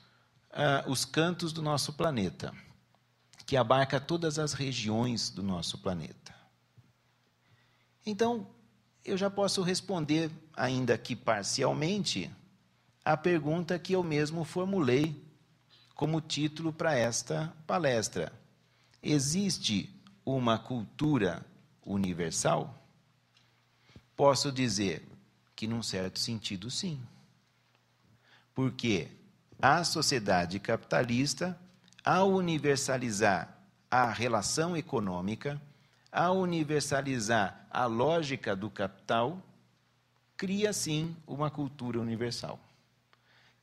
uh, os cantos do nosso planeta, que abarca todas as regiões do nosso planeta. Então, eu já posso responder, ainda que parcialmente, a pergunta que eu mesmo formulei como título para esta palestra: Existe uma cultura universal? Posso dizer que, num certo sentido, sim. Porque a sociedade capitalista, ao universalizar a relação econômica, ao universalizar a lógica do capital, cria sim uma cultura universal.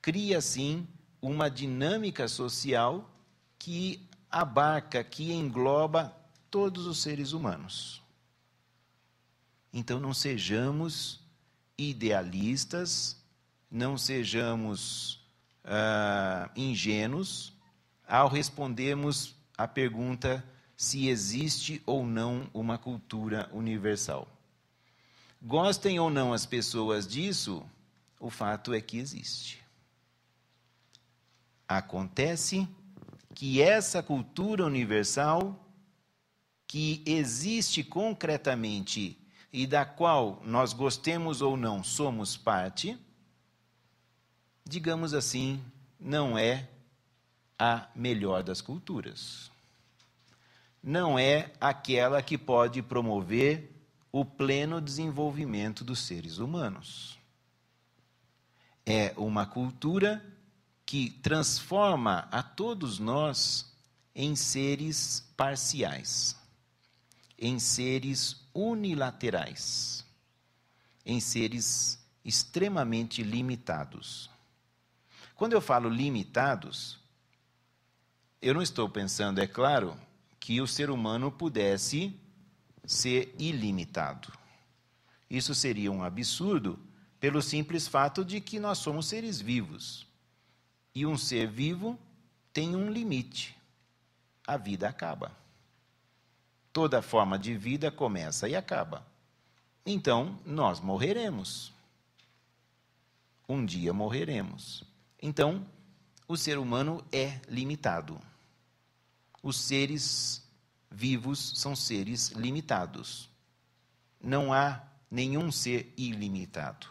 Cria sim uma dinâmica social que abarca, que engloba todos os seres humanos. Então não sejamos idealistas, não sejamos ah, ingênuos ao respondermos a pergunta se existe ou não uma cultura universal. Gostem ou não as pessoas disso, o fato é que existe. Acontece que essa cultura universal que existe concretamente e da qual nós gostemos ou não somos parte, digamos assim, não é a melhor das culturas. Não é aquela que pode promover o pleno desenvolvimento dos seres humanos. É uma cultura que transforma a todos nós em seres parciais em seres unilaterais, em seres extremamente limitados. Quando eu falo limitados, eu não estou pensando, é claro, que o ser humano pudesse ser ilimitado. Isso seria um absurdo pelo simples fato de que nós somos seres vivos. E um ser vivo tem um limite. A vida acaba. Toda forma de vida começa e acaba. Então, nós morreremos. Um dia morreremos. Então, o ser humano é limitado. Os seres vivos são seres limitados. Não há nenhum ser ilimitado,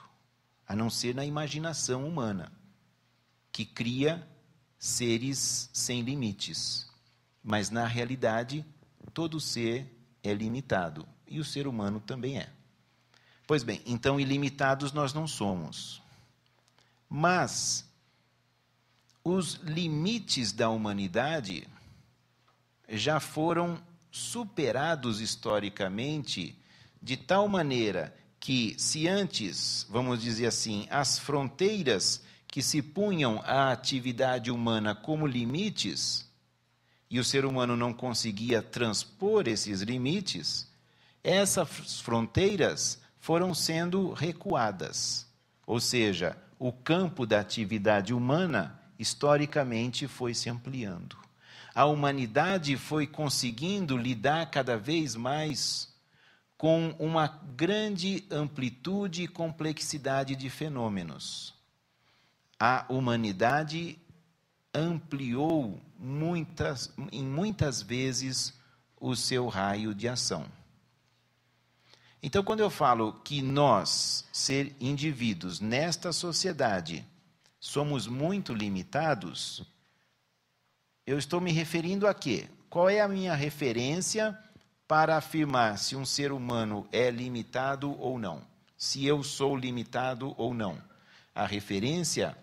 a não ser na imaginação humana, que cria seres sem limites. Mas na realidade, todo ser é limitado, e o ser humano também é. Pois bem, então ilimitados nós não somos. Mas os limites da humanidade já foram superados historicamente de tal maneira que, se antes, vamos dizer assim, as fronteiras que se punham à atividade humana como limites, e o ser humano não conseguia transpor esses limites, essas fronteiras foram sendo recuadas. Ou seja, o campo da atividade humana historicamente foi se ampliando. A humanidade foi conseguindo lidar cada vez mais com uma grande amplitude e complexidade de fenômenos. A humanidade ampliou muitas, em muitas vezes o seu raio de ação. Então, quando eu falo que nós, ser indivíduos nesta sociedade, somos muito limitados, eu estou me referindo a quê? Qual é a minha referência para afirmar se um ser humano é limitado ou não? Se eu sou limitado ou não? A referência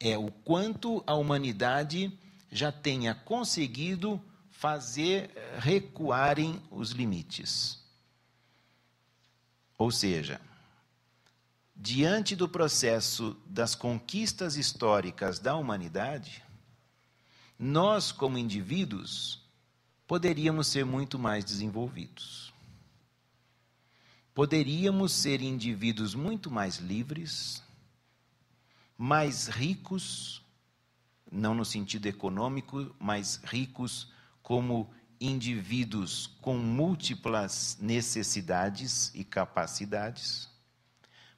é o quanto a humanidade já tenha conseguido fazer eh, recuarem os limites. Ou seja, diante do processo das conquistas históricas da humanidade, nós, como indivíduos, poderíamos ser muito mais desenvolvidos. Poderíamos ser indivíduos muito mais livres, mais ricos, não no sentido econômico, mas ricos como indivíduos com múltiplas necessidades e capacidades.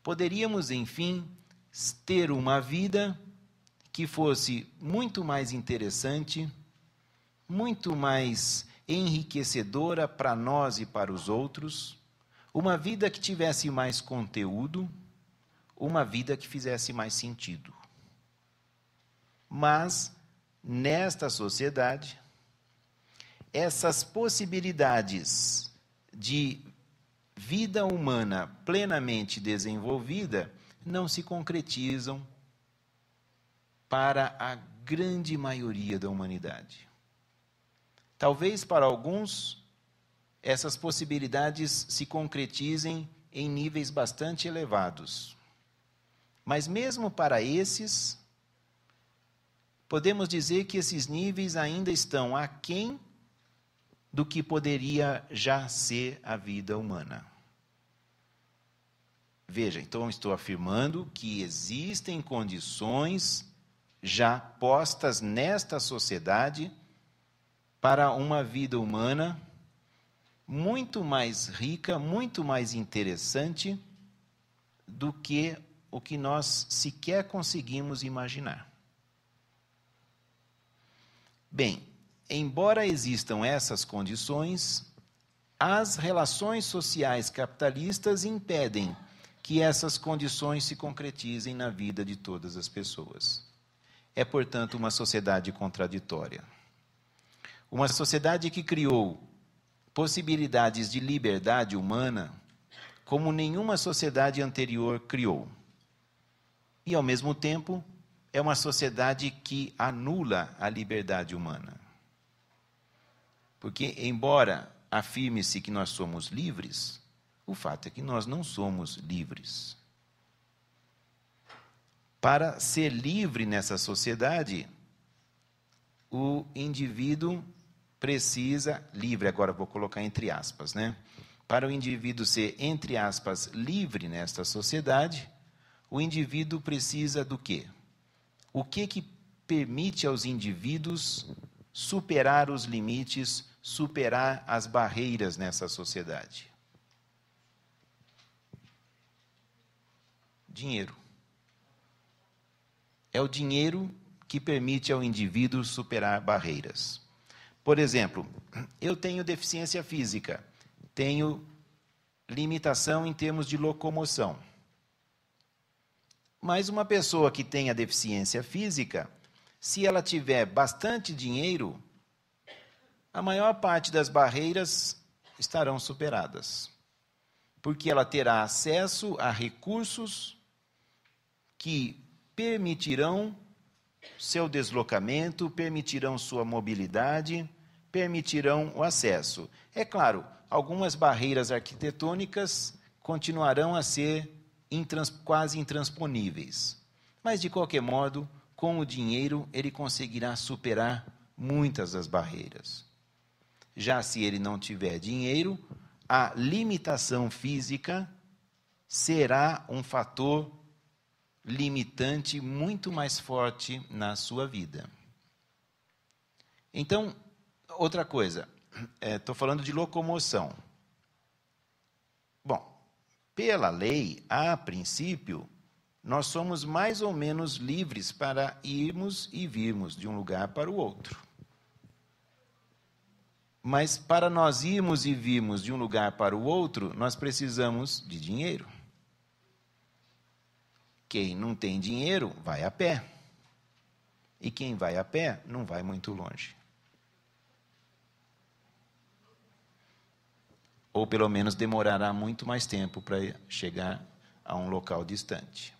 Poderíamos, enfim, ter uma vida que fosse muito mais interessante, muito mais enriquecedora para nós e para os outros, uma vida que tivesse mais conteúdo, uma vida que fizesse mais sentido. Mas, nesta sociedade, essas possibilidades de vida humana plenamente desenvolvida não se concretizam para a grande maioria da humanidade. Talvez para alguns essas possibilidades se concretizem em níveis bastante elevados. Mas mesmo para esses, podemos dizer que esses níveis ainda estão aquém do que poderia já ser a vida humana. Veja, então estou afirmando que existem condições já postas nesta sociedade para uma vida humana muito mais rica, muito mais interessante do que o que nós sequer conseguimos imaginar. Bem, embora existam essas condições, as relações sociais capitalistas impedem que essas condições se concretizem na vida de todas as pessoas. É, portanto, uma sociedade contraditória. Uma sociedade que criou possibilidades de liberdade humana como nenhuma sociedade anterior criou. E, ao mesmo tempo, é uma sociedade que anula a liberdade humana. Porque, embora afirme-se que nós somos livres, o fato é que nós não somos livres. Para ser livre nessa sociedade, o indivíduo precisa, livre, agora vou colocar entre aspas, né? Para o indivíduo ser, entre aspas, livre nesta sociedade, o indivíduo precisa do quê? o que que permite aos indivíduos superar os limites, superar as barreiras nessa sociedade? Dinheiro. É o dinheiro que permite ao indivíduo superar barreiras. Por exemplo, eu tenho deficiência física, tenho limitação em termos de locomoção. Mas uma pessoa que tenha deficiência física, se ela tiver bastante dinheiro, a maior parte das barreiras estarão superadas. Porque ela terá acesso a recursos que permitirão seu deslocamento, permitirão sua mobilidade, permitirão o acesso. É claro, algumas barreiras arquitetônicas continuarão a ser intrans, quase intransponíveis. Mas, de qualquer modo, com o dinheiro ele conseguirá superar muitas das barreiras. Já se ele não tiver dinheiro, a limitação física será um fator limitante muito mais forte na sua vida. Então, outra coisa, estou eh, é, falando de locomoção. Bom, pela lei, a princípio, nós somos mais ou menos livres para irmos e virmos de um lugar para o outro. Mas para nós irmos e virmos de um lugar para o outro, nós precisamos de dinheiro. Quem não tem dinheiro vai a pé. E quem vai a pé não vai muito longe. ou pelo menos demorará muito mais tempo para chegar a um local distante.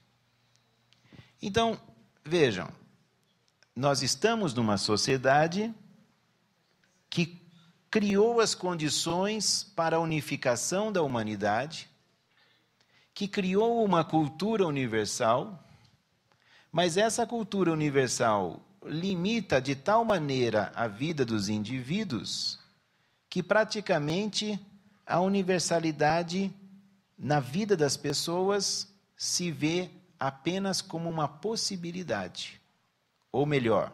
Então, vejam, nós estamos numa sociedade que criou as condições para a unificação da humanidade, que criou uma cultura universal, mas essa cultura universal limita de tal maneira a vida dos indivíduos que praticamente a universalidade na vida das pessoas se vê apenas como uma possibilidade. Ou melhor,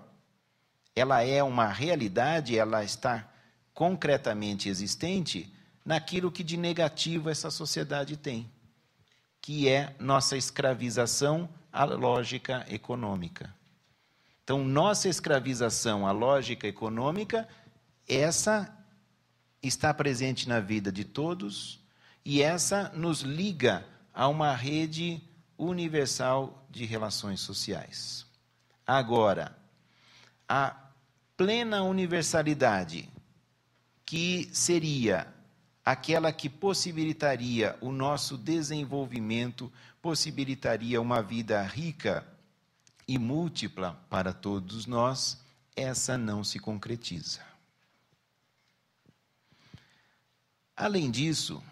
ela é uma realidade, ela está concretamente existente naquilo que de negativo essa sociedade tem, que é nossa escravização à lógica econômica. Então, nossa escravização à lógica econômica, essa está presente na vida de todos e essa nos liga a uma rede universal de relações sociais. Agora, a plena universalidade, que seria aquela que possibilitaria o nosso desenvolvimento, possibilitaria uma vida rica e múltipla para todos nós, essa não se concretiza. Além disso,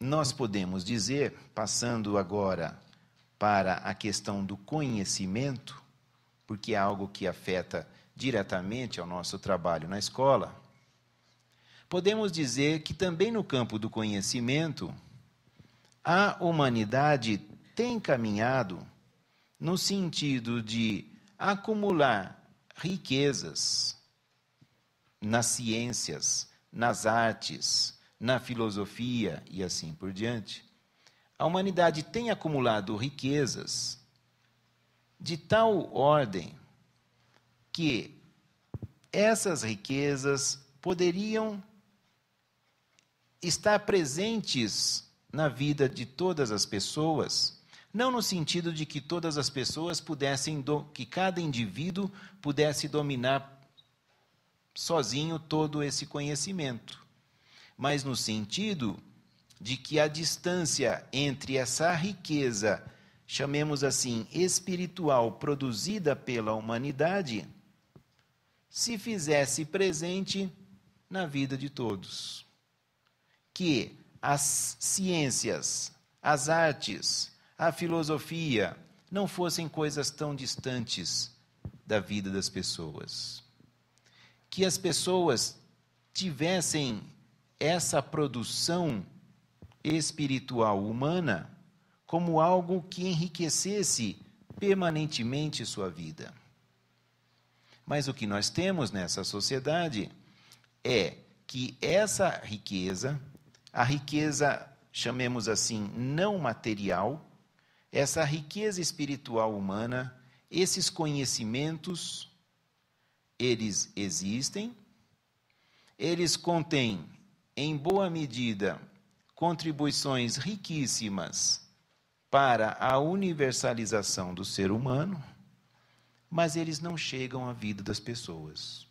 nós podemos dizer, passando agora para a questão do conhecimento, porque é algo que afeta diretamente ao nosso trabalho na escola, podemos dizer que também no campo do conhecimento, a humanidade tem caminhado no sentido de acumular riquezas nas ciências, nas artes, na filosofia e assim por diante, a humanidade tem acumulado riquezas de tal ordem que essas riquezas poderiam estar presentes na vida de todas as pessoas, não no sentido de que todas as pessoas pudessem, que cada indivíduo pudesse dominar sozinho todo esse conhecimento mas no sentido de que a distância entre essa riqueza, chamemos assim, espiritual produzida pela humanidade, se fizesse presente na vida de todos. Que as ciências, as artes, a filosofia não fossem coisas tão distantes da vida das pessoas. Que as pessoas tivessem essa produção espiritual humana como algo que enriquecesse permanentemente sua vida. Mas o que nós temos nessa sociedade é que essa riqueza, a riqueza, chamemos assim, não material, essa riqueza espiritual humana, esses conhecimentos, eles existem, eles contêm em boa medida, contribuições riquíssimas para a universalização do ser humano, mas eles não chegam à vida das pessoas.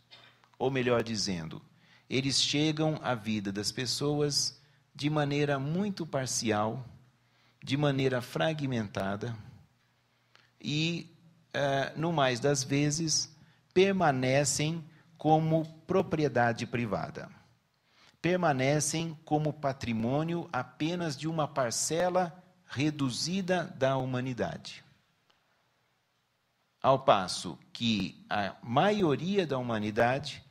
Ou melhor dizendo, eles chegam à vida das pessoas de maneira muito parcial, de maneira fragmentada e, eh, no mais das vezes, permanecem como propriedade privada permanecem como patrimônio apenas de uma parcela reduzida da humanidade. Ao passo que a maioria da humanidade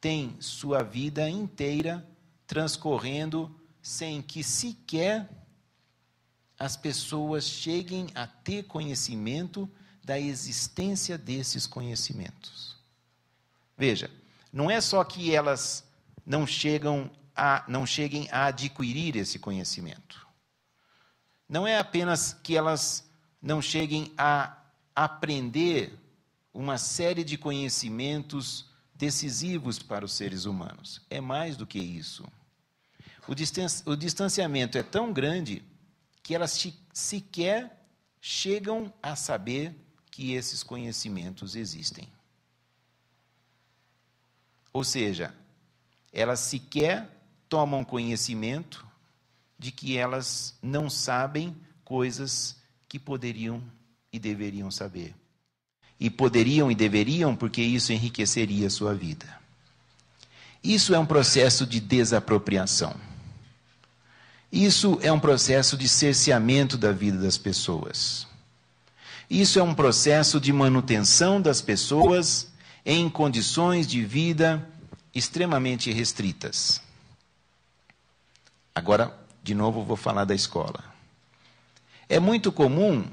tem sua vida inteira transcorrendo sem que sequer as pessoas cheguem a ter conhecimento da existência desses conhecimentos. Veja, não é só que elas não, chegam a, não cheguem a adquirir esse conhecimento. Não é apenas que elas não cheguem a aprender uma série de conhecimentos decisivos para os seres humanos. É mais do que isso. O distanciamento é tão grande que elas sequer chegam a saber que esses conhecimentos existem. Ou seja, elas sequer tomam conhecimento de que elas não sabem coisas que poderiam e deveriam saber. E poderiam e deveriam, porque isso enriqueceria a sua vida. Isso é um processo de desapropriação. Isso é um processo de cerceamento da vida das pessoas. Isso é um processo de manutenção das pessoas em condições de vida extremamente restritas. Agora, de novo, vou falar da escola. É muito comum,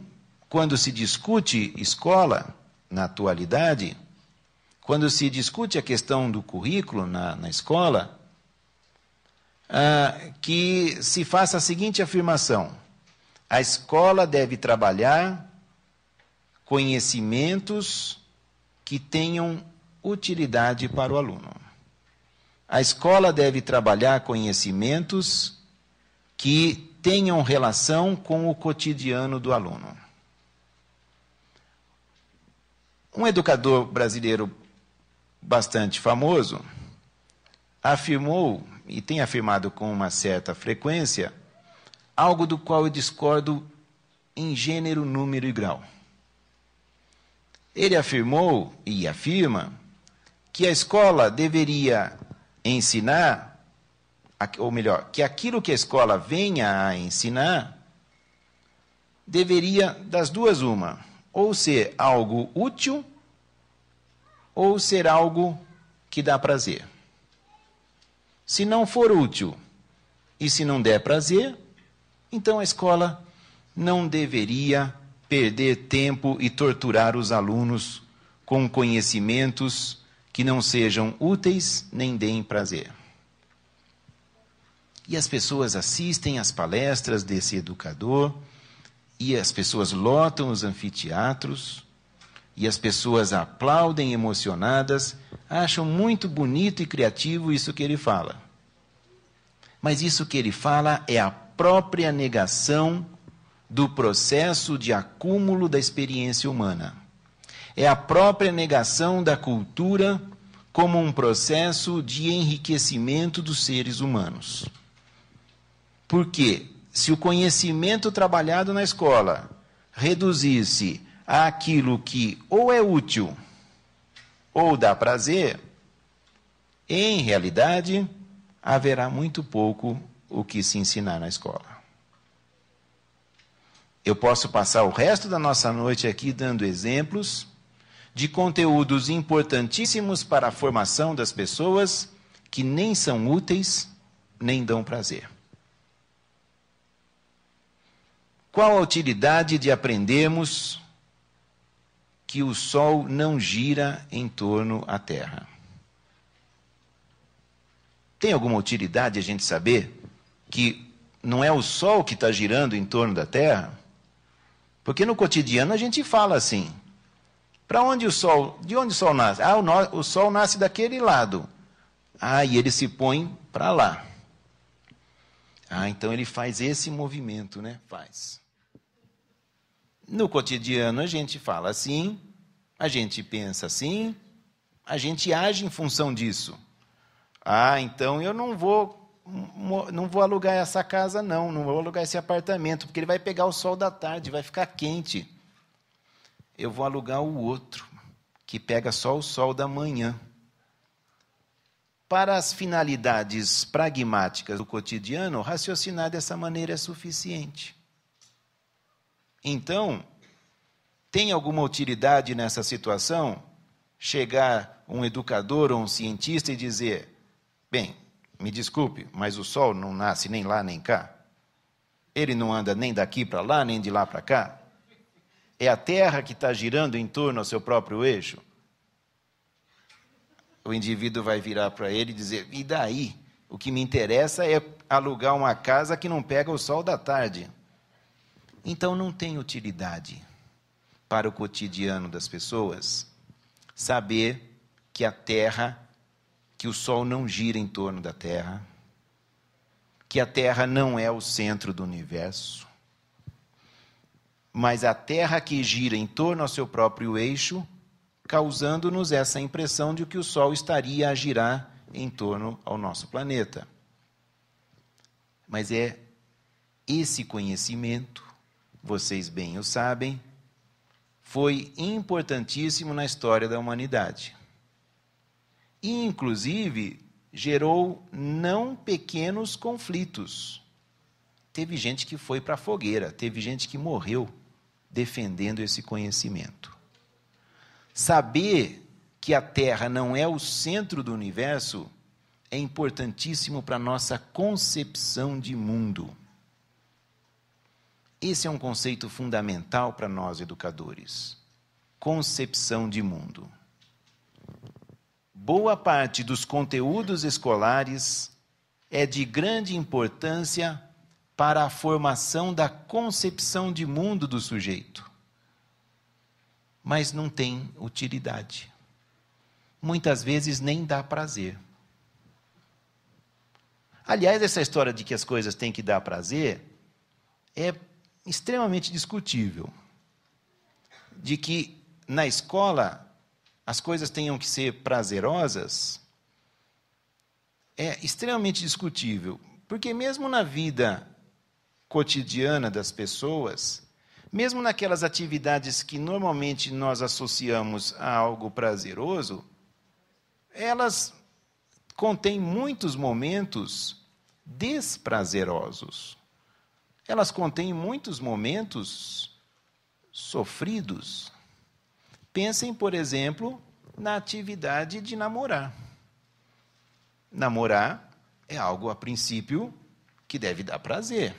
quando se discute escola, na atualidade, quando se discute a questão do currículo na, na escola, ah, que se faça a seguinte afirmação: a escola deve trabalhar conhecimentos que tenham utilidade para o aluno. A escola deve trabalhar conhecimentos que tenham relação com o cotidiano do aluno. Um educador brasileiro bastante famoso afirmou, e tem afirmado com uma certa frequência, algo do qual eu discordo em gênero, número e grau. Ele afirmou e afirma que a escola deveria ensinar, ou melhor, que aquilo que a escola venha a ensinar, deveria, das duas, uma, ou ser algo útil, ou ser algo que dá prazer. Se não for útil e se não der prazer, então a escola não deveria perder tempo e torturar os alunos com conhecimentos que não sejam úteis nem deem prazer. E as pessoas assistem às palestras desse educador, e as pessoas lotam os anfiteatros, e as pessoas aplaudem emocionadas, acham muito bonito e criativo isso que ele fala. Mas isso que ele fala é a própria negação do processo de acúmulo da experiência humana é a própria negação da cultura como um processo de enriquecimento dos seres humanos. Porque se o conhecimento trabalhado na escola reduzisse àquilo que ou é útil ou dá prazer, em realidade haverá muito pouco o que se ensinar na escola. Eu posso passar o resto da nossa noite aqui dando exemplos de conteúdos importantíssimos para a formação das pessoas que nem são úteis nem dão prazer. Qual a utilidade de aprendermos que o Sol não gira em torno à Terra? Tem alguma utilidade a gente saber que não é o Sol que está girando em torno da Terra? Porque no cotidiano a gente fala assim: para onde o sol? De onde o sol nasce? Ah, o, no, o sol nasce daquele lado. Ah, e ele se põe para lá. Ah, então ele faz esse movimento, né? Faz. No cotidiano a gente fala assim, a gente pensa assim, a gente age em função disso. Ah, então eu não vou não vou alugar essa casa não, não vou alugar esse apartamento, porque ele vai pegar o sol da tarde, vai ficar quente eu vou alugar o outro, que pega só o sol da manhã. Para as finalidades pragmáticas do cotidiano, raciocinar dessa maneira é suficiente. Então, tem alguma utilidade nessa situação? Chegar um educador ou um cientista e dizer: bem, me desculpe, mas o sol não nasce nem lá nem cá. Ele não anda nem daqui para lá, nem de lá para cá. É a Terra que está girando em torno ao seu próprio eixo? O indivíduo vai virar para ele e dizer: e daí? O que me interessa é alugar uma casa que não pega o sol da tarde. Então não tem utilidade para o cotidiano das pessoas saber que a Terra, que o sol não gira em torno da Terra, que a Terra não é o centro do universo, mas a Terra que gira em torno ao seu próprio eixo, causando-nos essa impressão de que o Sol estaria a girar em torno ao nosso planeta. Mas é esse conhecimento, vocês bem o sabem, foi importantíssimo na história da humanidade. E, inclusive, gerou não pequenos conflitos. Teve gente que foi para a fogueira, teve gente que morreu defendendo esse conhecimento. Saber que a Terra não é o centro do universo é importantíssimo para a nossa concepção de mundo. Esse é um conceito fundamental para nós educadores. Concepção de mundo. Boa parte dos conteúdos escolares é de grande importância para a formação da concepção de mundo do sujeito. Mas não tem utilidade. Muitas vezes nem dá prazer. Aliás, essa história de que as coisas têm que dar prazer é extremamente discutível. De que na escola as coisas tenham que ser prazerosas é extremamente discutível, porque mesmo na vida cotidiana das pessoas, mesmo naquelas atividades que normalmente nós associamos a algo prazeroso, elas contêm muitos momentos desprazerosos. Elas contêm muitos momentos sofridos. Pensem, por exemplo, na atividade de namorar. Namorar é algo, a princípio, que deve dar prazer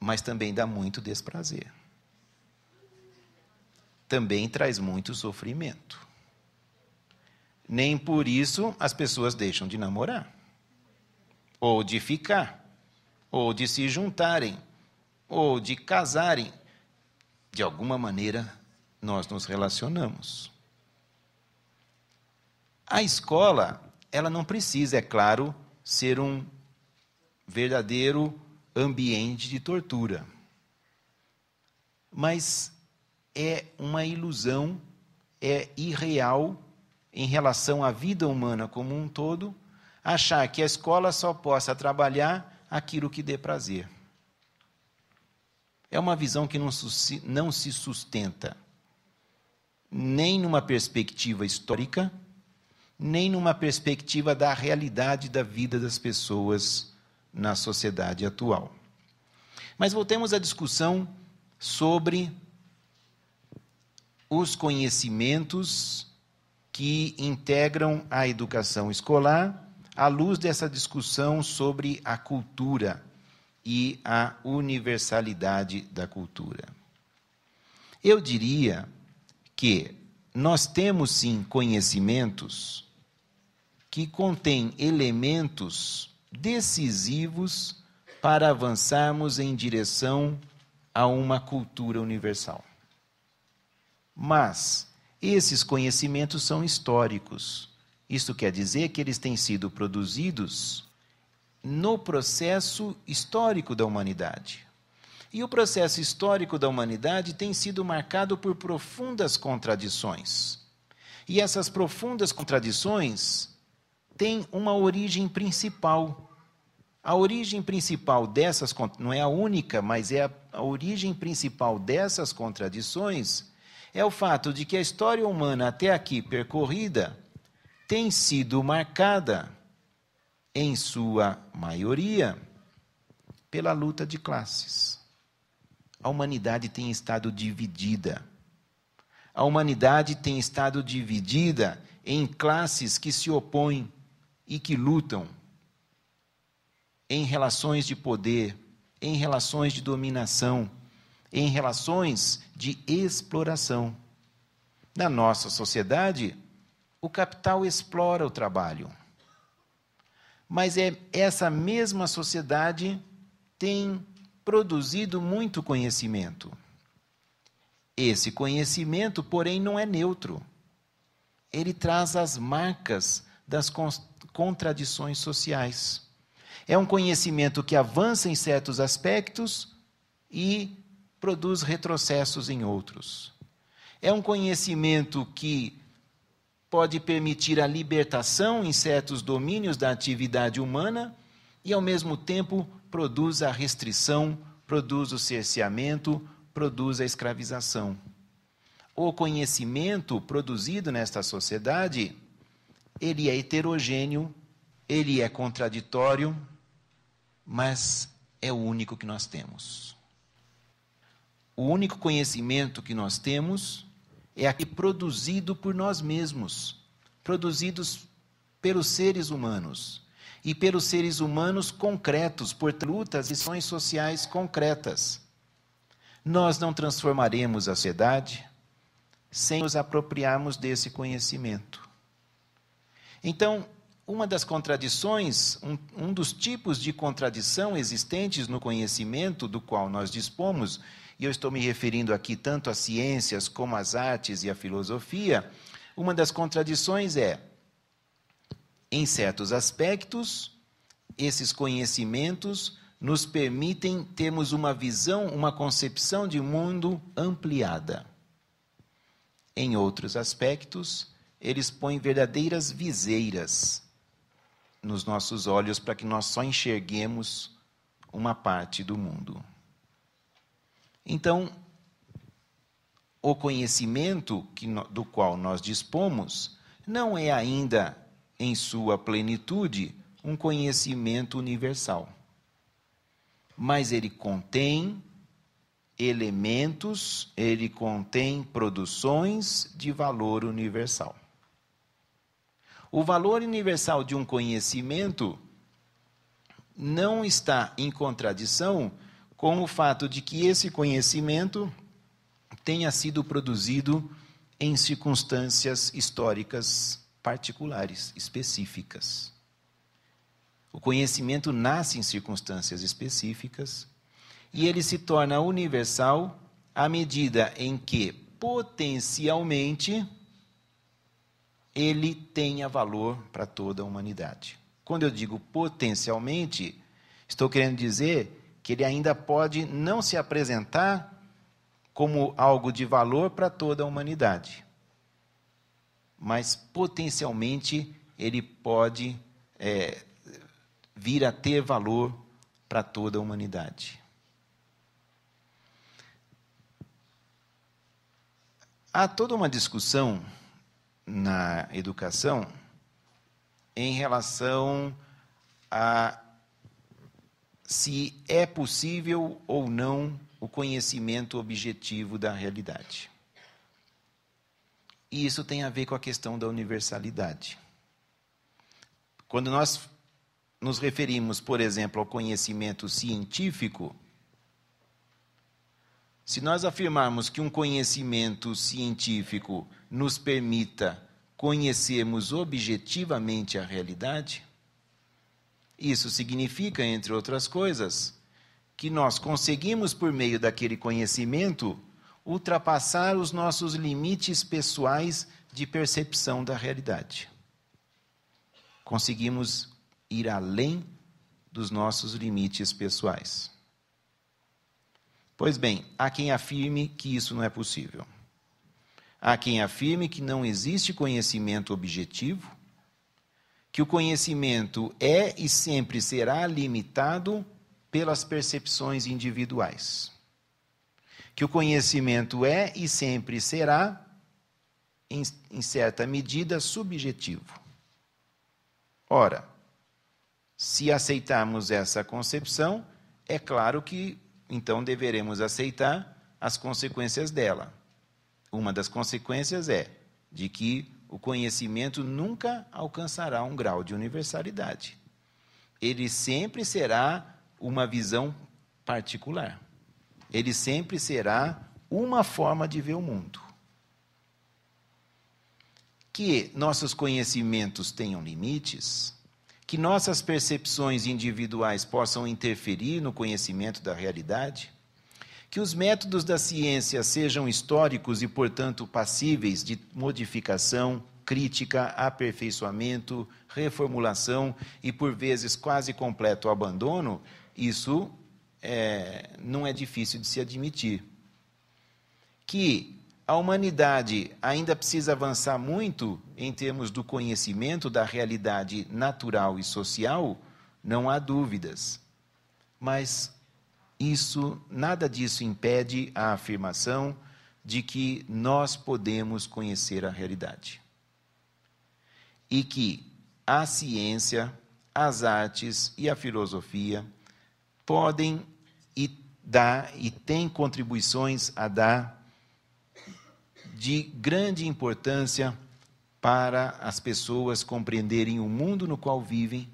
mas também dá muito desprazer. Também traz muito sofrimento. Nem por isso as pessoas deixam de namorar, ou de ficar, ou de se juntarem, ou de casarem. De alguma maneira, nós nos relacionamos. A escola, ela não precisa, é claro, ser um verdadeiro ambiente de tortura. Mas é uma ilusão, é irreal em relação à vida humana como um todo, achar que a escola só possa trabalhar aquilo que dê prazer. É uma visão que não, não se sustenta, nem numa perspectiva histórica, nem numa perspectiva da realidade da vida das pessoas na sociedade atual. Mas voltemos à discussão sobre os conhecimentos que integram a educação escolar à luz dessa discussão sobre a cultura e a universalidade da cultura. Eu diria que nós temos sim conhecimentos que contêm elementos decisivos para avançarmos em direção a uma cultura universal. Mas esses conhecimentos são históricos. Isso quer dizer que eles têm sido produzidos no processo histórico da humanidade. E o processo histórico da humanidade tem sido marcado por profundas contradições. E essas profundas contradições tem uma origem principal. A origem principal dessas, não é a única, mas é a, a origem principal dessas contradições, é o fato de que a história humana até aqui percorrida tem sido marcada, em sua maioria, pela luta de classes. A humanidade tem estado dividida. A humanidade tem estado dividida em classes que se opõem e que lutam em relações de poder, em relações de dominação, em relações de exploração. Na nossa sociedade, o capital explora o trabalho. Mas é essa mesma sociedade tem produzido muito conhecimento. Esse conhecimento, porém, não é neutro. Ele traz as marcas das, contradições sociais. É um conhecimento que avança em certos aspectos e produz retrocessos em outros. É um conhecimento que pode permitir a libertação em certos domínios da atividade humana e, ao mesmo tempo, produz a restrição, produz o cerceamento, produz a escravização. O conhecimento produzido nesta sociedade ele é heterogêneo, ele é contraditório, mas é o único que nós temos. O único conhecimento que nós temos é aquele produzido por nós mesmos, produzidos pelos seres humanos e pelos seres humanos concretos, por lutas e ações sociais concretas. Nós não transformaremos a sociedade sem nos apropriarmos desse conhecimento. Então, uma das contradições, um, um, dos tipos de contradição existentes no conhecimento do qual nós dispomos, e eu estou me referindo aqui tanto às ciências como às artes e à filosofia, uma das contradições é, em certos aspectos, esses conhecimentos nos permitem termos uma visão, uma concepção de mundo ampliada. Em outros aspectos, eles põem verdadeiras viseiras nos nossos olhos para que nós só enxerguemos uma parte do mundo. Então, o conhecimento que, do qual nós dispomos não é ainda, em sua plenitude, um conhecimento universal. Mas ele contém elementos, ele contém produções de valor universal. O valor universal de um conhecimento não está em contradição com o fato de que esse conhecimento tenha sido produzido em circunstâncias históricas particulares, específicas. O conhecimento nasce em circunstâncias específicas e ele se torna universal à medida em que, potencialmente, ele tenha valor para toda a humanidade. Quando eu digo potencialmente, estou querendo dizer que ele ainda pode não se apresentar como algo de valor para toda a humanidade, mas potencialmente ele pode é, vir a ter valor para toda a humanidade. Há toda uma discussão na educação em relação a se é possível ou não o conhecimento objetivo da realidade. E isso tem a ver com a questão da universalidade. Quando nós nos referimos, por exemplo, ao conhecimento científico, se nós afirmarmos que um conhecimento científico nos permita conhecermos objetivamente a realidade, isso significa, entre outras coisas, que nós conseguimos, por meio daquele conhecimento, ultrapassar os nossos limites pessoais de percepção da realidade. Conseguimos ir além dos nossos limites pessoais. Pois bem, há quem afirme que isso não é possível. Há quem afirme que não existe conhecimento objetivo, que o conhecimento é e sempre será limitado pelas percepções individuais. Que o conhecimento é e sempre será, em, em certa medida, subjetivo. Ora, se aceitarmos essa concepção, é claro que então deveremos aceitar as consequências dela. Uma das consequências é de que o conhecimento nunca alcançará um grau de universalidade. Ele sempre será uma visão particular. Ele sempre será uma forma de ver o mundo. Que nossos conhecimentos tenham limites que nossas percepções individuais possam interferir no conhecimento da realidade? Que os métodos da ciência sejam históricos e, portanto, passíveis de modificação, crítica, aperfeiçoamento, reformulação e, por vezes, quase completo abandono? Isso é, não é difícil de se admitir. Que a humanidade ainda precisa avançar muito em termos do conhecimento da realidade natural e social, não há dúvidas. Mas isso, nada disso impede a afirmação de que nós podemos conhecer a realidade. E que a ciência, as artes e a filosofia podem e dá e têm contribuições a dar de grande importância para as pessoas compreenderem o mundo no qual vivem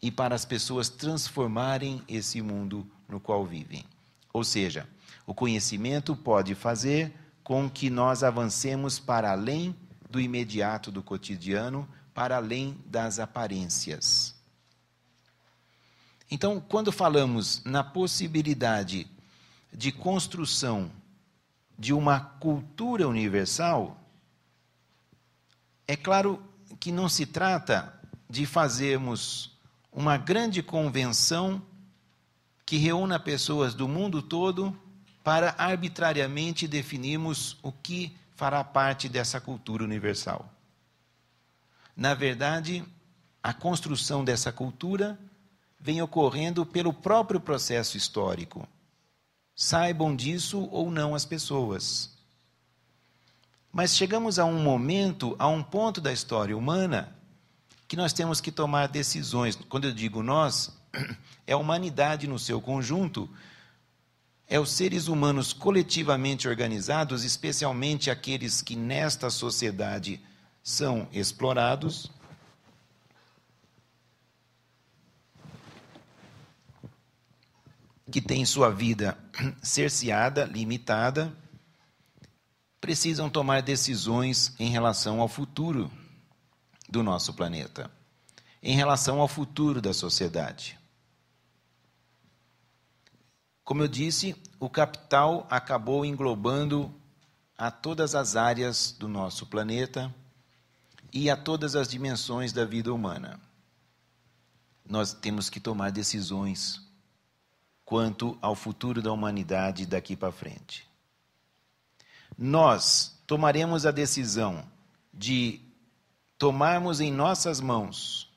e para as pessoas transformarem esse mundo no qual vivem. Ou seja, o conhecimento pode fazer com que nós avancemos para além do imediato do cotidiano, para além das aparências. Então, quando falamos na possibilidade de construção de uma cultura universal, é claro que não se trata de fazermos uma grande convenção que reúna pessoas do mundo todo para arbitrariamente definirmos o que fará parte dessa cultura universal. Na verdade, a construção dessa cultura vem ocorrendo pelo próprio processo histórico. Saibam disso ou não as pessoas. Mas chegamos a um momento, a um ponto da história humana, que nós temos que tomar decisões. Quando eu digo nós, [clears throat] é a humanidade no seu conjunto, é os seres humanos coletivamente organizados, especialmente aqueles que nesta sociedade são explorados, que tem sua vida cerceada, limitada, precisam tomar decisões em relação ao futuro do nosso planeta, em relação ao futuro da sociedade. Como eu disse, o capital acabou englobando a todas as áreas do nosso planeta e a todas as dimensões da vida humana. Nós temos que tomar decisões quanto ao futuro da humanidade daqui para frente. Nós tomaremos a decisão de tomarmos em nossas mãos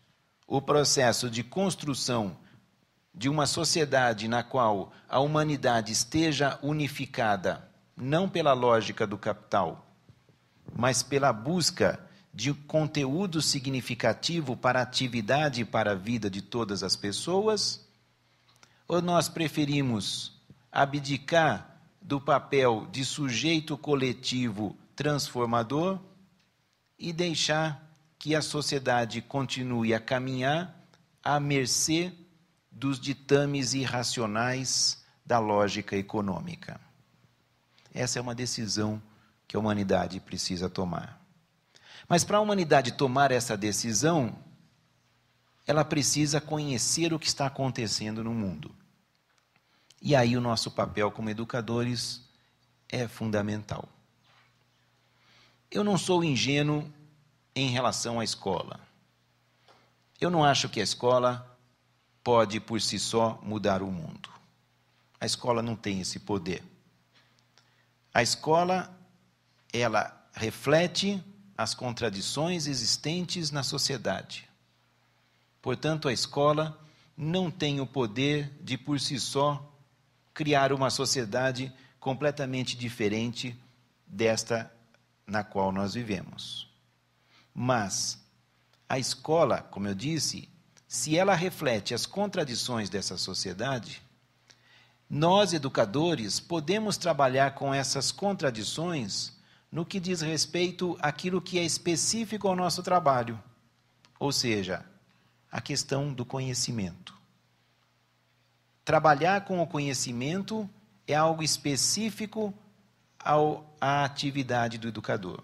o processo de construção de uma sociedade na qual a humanidade esteja unificada, não pela lógica do capital, mas pela busca de conteúdo significativo para a atividade e para a vida de todas as pessoas ou nós preferimos abdicar do papel de sujeito coletivo transformador e deixar que a sociedade continue a caminhar à mercê dos ditames irracionais da lógica econômica. Essa é uma decisão que a humanidade precisa tomar. Mas para a humanidade tomar essa decisão, ela precisa conhecer o que está acontecendo no mundo. E aí o nosso papel como educadores é fundamental. Eu não sou ingênuo em relação à escola. Eu não acho que a escola pode por si só mudar o mundo. A escola não tem esse poder. A escola ela reflete as contradições existentes na sociedade. Portanto, a escola não tem o poder de, por si só, criar uma sociedade completamente diferente desta na qual nós vivemos. Mas a escola, como eu disse, se ela reflete as contradições dessa sociedade, nós, educadores, podemos trabalhar com essas contradições no que diz respeito àquilo que é específico ao nosso trabalho, ou seja, a questão do conhecimento. Trabalhar com o conhecimento é algo específico ao, à atividade do educador.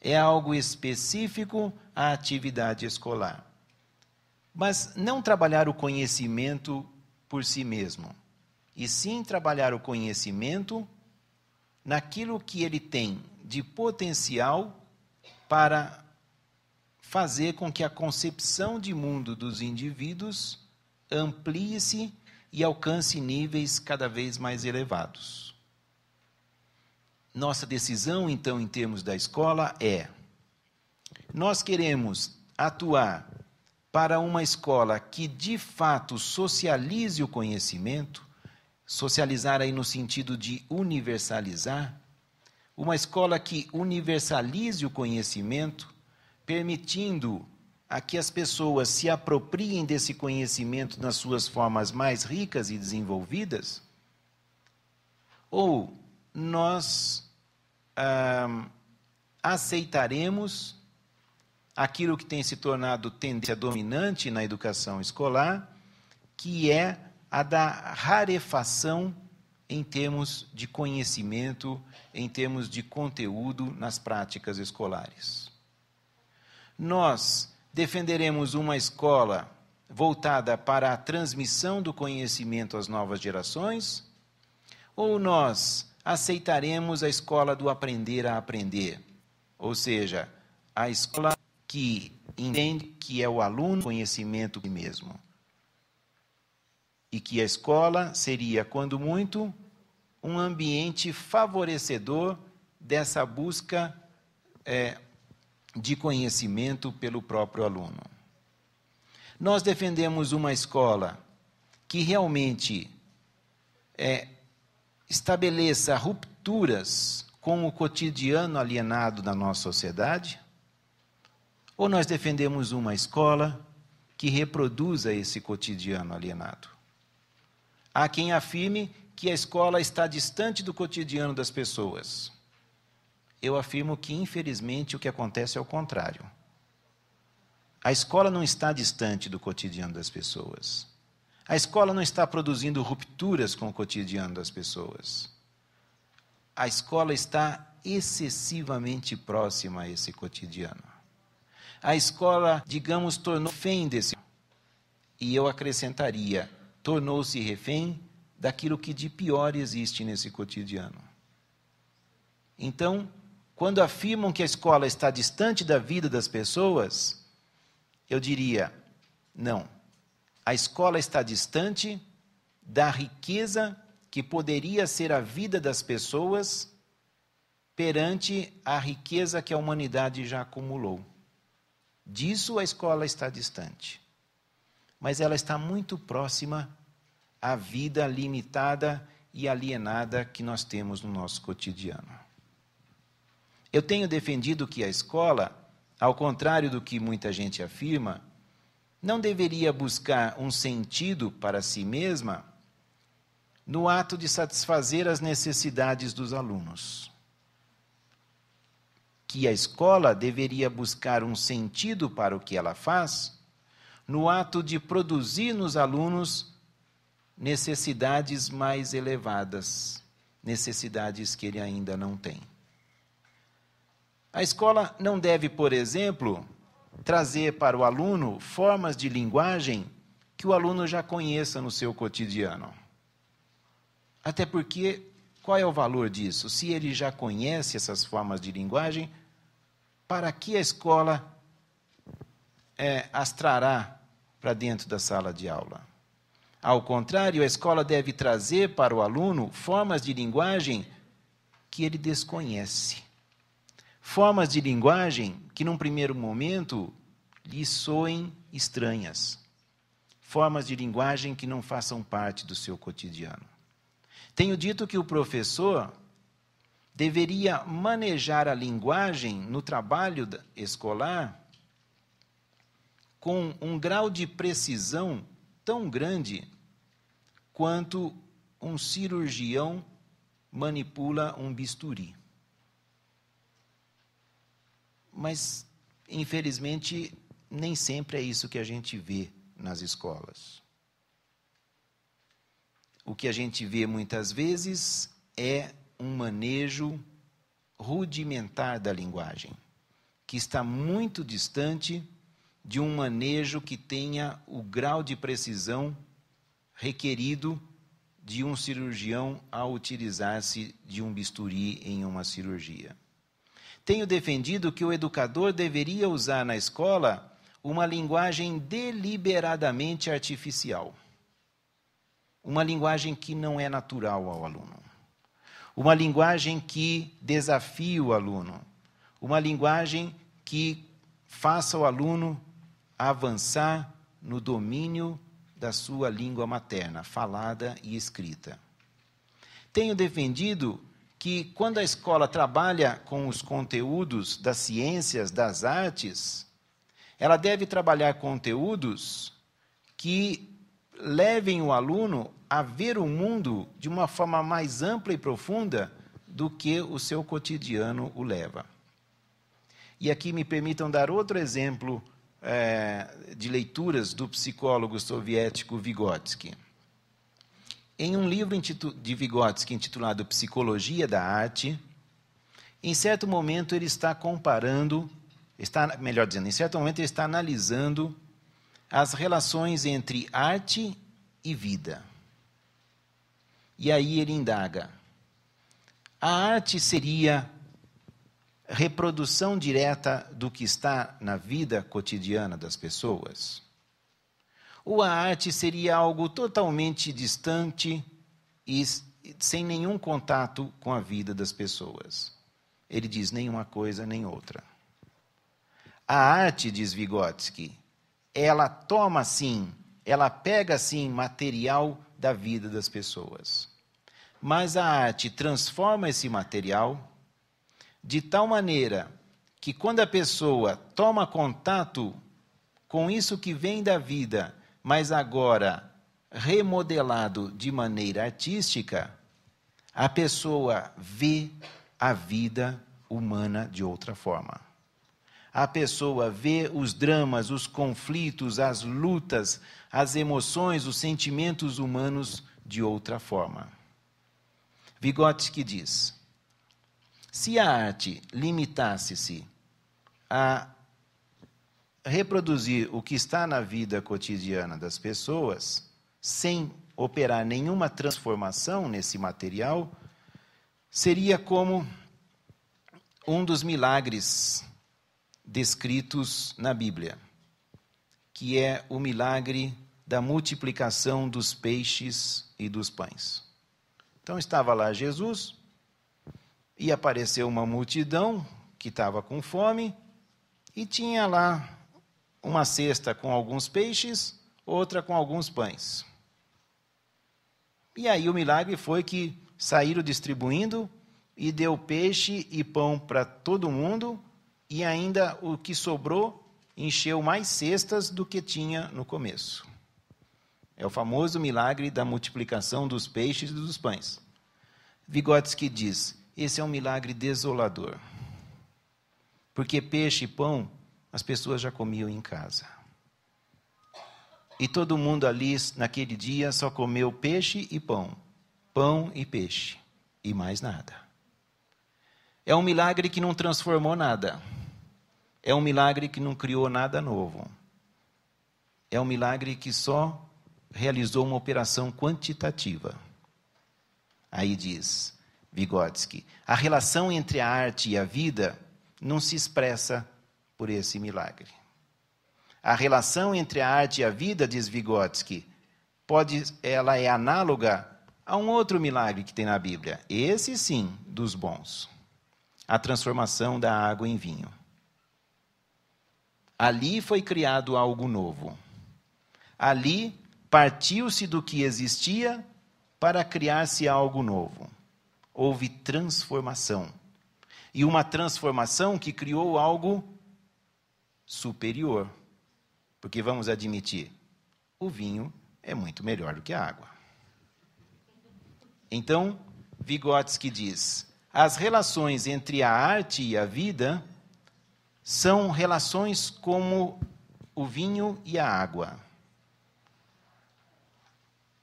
É algo específico à atividade escolar. Mas não trabalhar o conhecimento por si mesmo, e sim trabalhar o conhecimento naquilo que ele tem de potencial para fazer com que a concepção de mundo dos indivíduos amplie-se e alcance níveis cada vez mais elevados. Nossa decisão, então, em termos da escola é: nós queremos atuar para uma escola que de fato socialize o conhecimento, socializar aí no sentido de universalizar, uma escola que universalize o conhecimento permitindo a que as pessoas se apropriem desse conhecimento nas suas formas mais ricas e desenvolvidas? Ou nós ah, aceitaremos aquilo que tem se tornado tendência dominante na educação escolar, que é a da rarefação em termos de conhecimento, em termos de conteúdo nas práticas escolares? nós defenderemos uma escola voltada para a transmissão do conhecimento às novas gerações? Ou nós aceitaremos a escola do aprender a aprender? Ou seja, a escola que entende que é o aluno conhecimento mesmo. E que a escola seria, quando muito, um ambiente favorecedor dessa busca é, de conhecimento pelo próprio aluno. Nós defendemos uma escola que realmente é, estabeleça rupturas com o cotidiano alienado da nossa sociedade? Ou nós defendemos uma escola que reproduza esse cotidiano alienado? Há quem afirme que a escola está distante do cotidiano das pessoas eu afirmo que, infelizmente, o que acontece é o contrário. A escola não está distante do cotidiano das pessoas. A escola não está produzindo rupturas com o cotidiano das pessoas. A escola está excessivamente próxima a esse cotidiano. A escola, digamos, tornou refém desse. E eu acrescentaria, tornou-se refém daquilo que de pior existe nesse cotidiano. Então, quando afirmam que a escola está distante da vida das pessoas, eu diria: não. A escola está distante da riqueza que poderia ser a vida das pessoas perante a riqueza que a humanidade já acumulou. Disso a escola está distante. Mas ela está muito próxima à vida limitada e alienada que nós temos no nosso cotidiano. Eu tenho defendido que a escola, ao contrário do que muita gente afirma, não deveria buscar um sentido para si mesma no ato de satisfazer as necessidades dos alunos. Que a escola deveria buscar um sentido para o que ela faz no ato de produzir nos alunos necessidades mais elevadas, necessidades que ele ainda não tem. A escola não deve, por exemplo, trazer para o aluno formas de linguagem que o aluno já conheça no seu cotidiano. Até porque, qual é o valor disso? Se ele já conhece essas formas de linguagem, para que a escola é, as trará para dentro da sala de aula? Ao contrário, a escola deve trazer para o aluno formas de linguagem que ele desconhece formas de linguagem que, num primeiro momento, lhe soem estranhas. Formas de linguagem que não façam parte do seu cotidiano. Tenho dito que o professor deveria manejar a linguagem no trabalho escolar com um grau de precisão tão grande quanto um cirurgião manipula um bisturi. Mas, infelizmente, nem sempre é isso que a gente vê nas escolas. O que a gente vê muitas vezes é um manejo rudimentar da linguagem, que está muito distante de um manejo que tenha o grau de precisão requerido de um cirurgião ao utilizar-se de um bisturi em uma cirurgia tenho defendido que o educador deveria usar na escola uma linguagem deliberadamente artificial. Uma linguagem que não é natural ao aluno. Uma linguagem que desafie o aluno. Uma linguagem que faça o aluno avançar no domínio da sua língua materna, falada e escrita. Tenho defendido que quando a escola trabalha com os conteúdos das ciências, das artes, ela deve trabalhar conteúdos que levem o aluno a ver o mundo de uma forma mais ampla e profunda do que o seu cotidiano o leva. E aqui me permitam dar outro exemplo é, de leituras do psicólogo soviético Vygotsky. Em um livro de Vygotsky intitulado Psicologia da Arte, em certo momento ele está comparando, está, melhor dizendo, em certo momento ele está analisando as relações entre arte e vida. E aí ele indaga: a arte seria reprodução direta do que está na vida cotidiana das pessoas? ou a arte seria algo totalmente distante e sem nenhum contato com a vida das pessoas. Ele diz nenhuma coisa nem outra. A arte, diz Vygotsky, ela toma sim, ela pega sim material da vida das pessoas. Mas a arte transforma esse material de tal maneira que quando a pessoa toma contato com isso que vem da vida mas agora remodelado de maneira artística, a pessoa vê a vida humana de outra forma. A pessoa vê os dramas, os conflitos, as lutas, as emoções, os sentimentos humanos de outra forma. Vygotsky diz: se a arte limitasse-se a reproduzir o que está na vida cotidiana das pessoas, sem operar nenhuma transformação nesse material, seria como um dos milagres descritos na Bíblia, que é o milagre da multiplicação dos peixes e dos pães. Então estava lá Jesus e apareceu uma multidão que estava com fome e tinha lá uma cesta com alguns peixes, outra com alguns pães. E aí o milagre foi que saíram distribuindo e deu peixe e pão para todo mundo, e ainda o que sobrou encheu mais cestas do que tinha no começo. É o famoso milagre da multiplicação dos peixes e dos pães. Vygotsky diz: esse é um milagre desolador. Porque peixe e pão as pessoas já comiam em casa. E todo mundo ali, naquele dia, só comeu peixe e pão. Pão e peixe. E mais nada. É um milagre que não transformou nada. É um milagre que não criou nada novo. É um milagre que só realizou uma operação quantitativa. Aí diz Vygotsky: a relação entre a arte e a vida não se expressa por esse milagre. A relação entre a arte e a vida, diz Vygotsky, pode, ela é análoga a um outro milagre que tem na Bíblia, esse sim, dos bons. A transformação da água em vinho. Ali foi criado algo novo. Ali partiu-se do que existia para criar-se algo novo. Houve transformação. E uma transformação que criou algo superior. Porque vamos admitir, o vinho é muito melhor do que a água. Então, Vygotsky diz: as relações entre a arte e a vida são relações como o vinho e a água.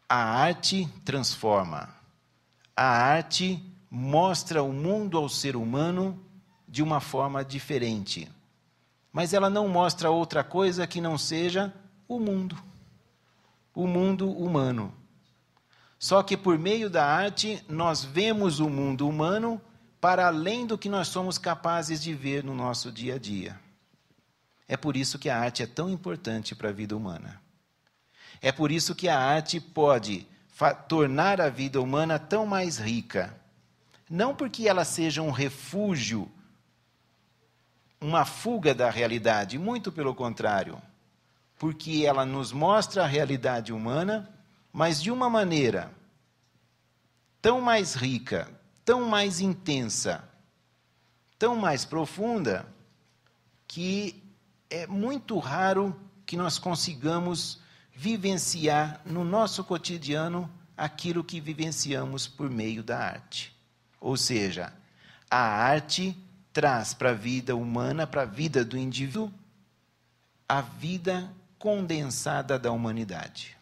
A arte transforma. A arte mostra o mundo ao ser humano de uma forma diferente mas ela não mostra outra coisa que não seja o mundo, o mundo humano. Só que por meio da arte nós vemos o mundo humano para além do que nós somos capazes de ver no nosso dia a dia. É por isso que a arte é tão importante para a vida humana. É por isso que a arte pode tornar a vida humana tão mais rica. Não porque ela seja um refúgio uma fuga da realidade, muito pelo contrário, porque ela nos mostra a realidade humana, mas de uma maneira tão mais rica, tão mais intensa, tão mais profunda, que é muito raro que nós consigamos vivenciar no nosso cotidiano aquilo que vivenciamos por meio da arte. Ou seja, a arte traz para a vida humana, para a vida do indivíduo, a vida condensada da humanidade.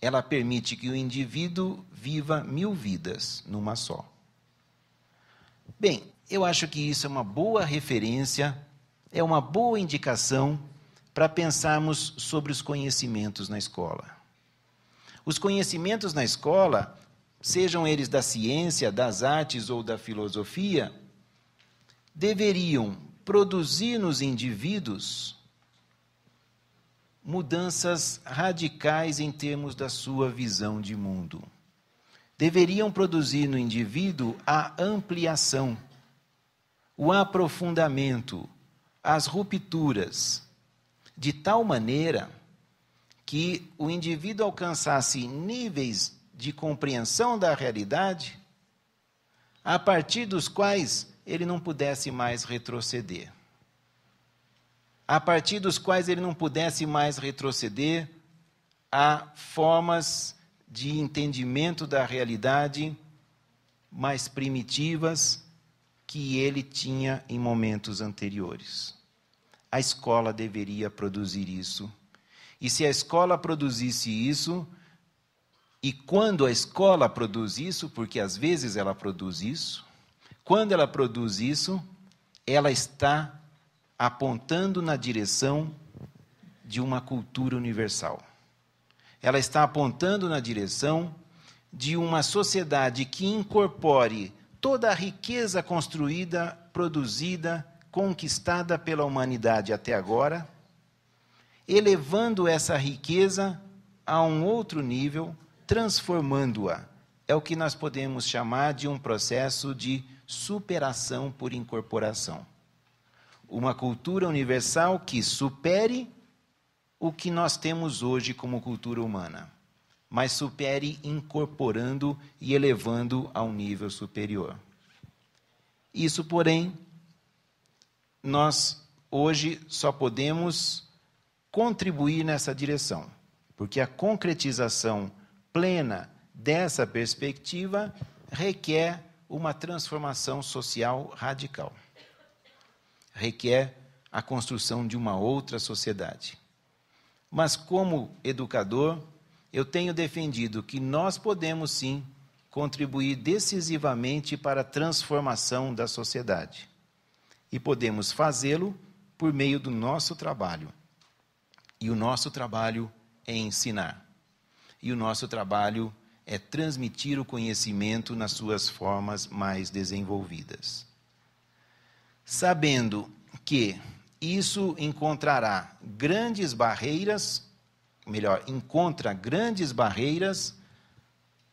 Ela permite que o indivíduo viva mil vidas numa só. Bem, eu acho que isso é uma boa referência, é uma boa indicação para pensarmos sobre os conhecimentos na escola. Os conhecimentos na escola, sejam eles da ciência, das artes ou da filosofia, deveriam produzir nos indivíduos mudanças radicais em termos da sua visão de mundo. Deveriam produzir no indivíduo a ampliação, o aprofundamento, as rupturas, de tal maneira que o indivíduo alcançasse níveis de compreensão da realidade a partir dos quais ele não pudesse mais retroceder. A partir dos quais ele não pudesse mais retroceder, há formas de entendimento da realidade mais primitivas que ele tinha em momentos anteriores. A escola deveria produzir isso. E se a escola produzisse isso, e quando a escola produz isso, porque às vezes ela produz isso, quando ela produz isso, ela está apontando na direção de uma cultura universal. Ela está apontando na direção de uma sociedade que incorpore toda a riqueza construída, produzida, conquistada pela humanidade até agora, elevando essa riqueza a um outro nível, transformando-a. É o que nós podemos chamar de um processo de superação por incorporação. Uma cultura universal que supere o que nós temos hoje como cultura humana, mas supere incorporando e elevando a um nível superior. Isso, porém, nós hoje só podemos contribuir nessa direção, porque a concretização plena dessa perspectiva requer uma transformação social radical. Requer a construção de uma outra sociedade. Mas, como educador, eu tenho defendido que nós podemos sim contribuir decisivamente para a transformação da sociedade. E podemos fazê-lo por meio do nosso trabalho. E o nosso trabalho é ensinar. E o nosso trabalho é é transmitir o conhecimento nas suas formas mais desenvolvidas. Sabendo que isso encontrará grandes barreiras, melhor, encontra grandes barreiras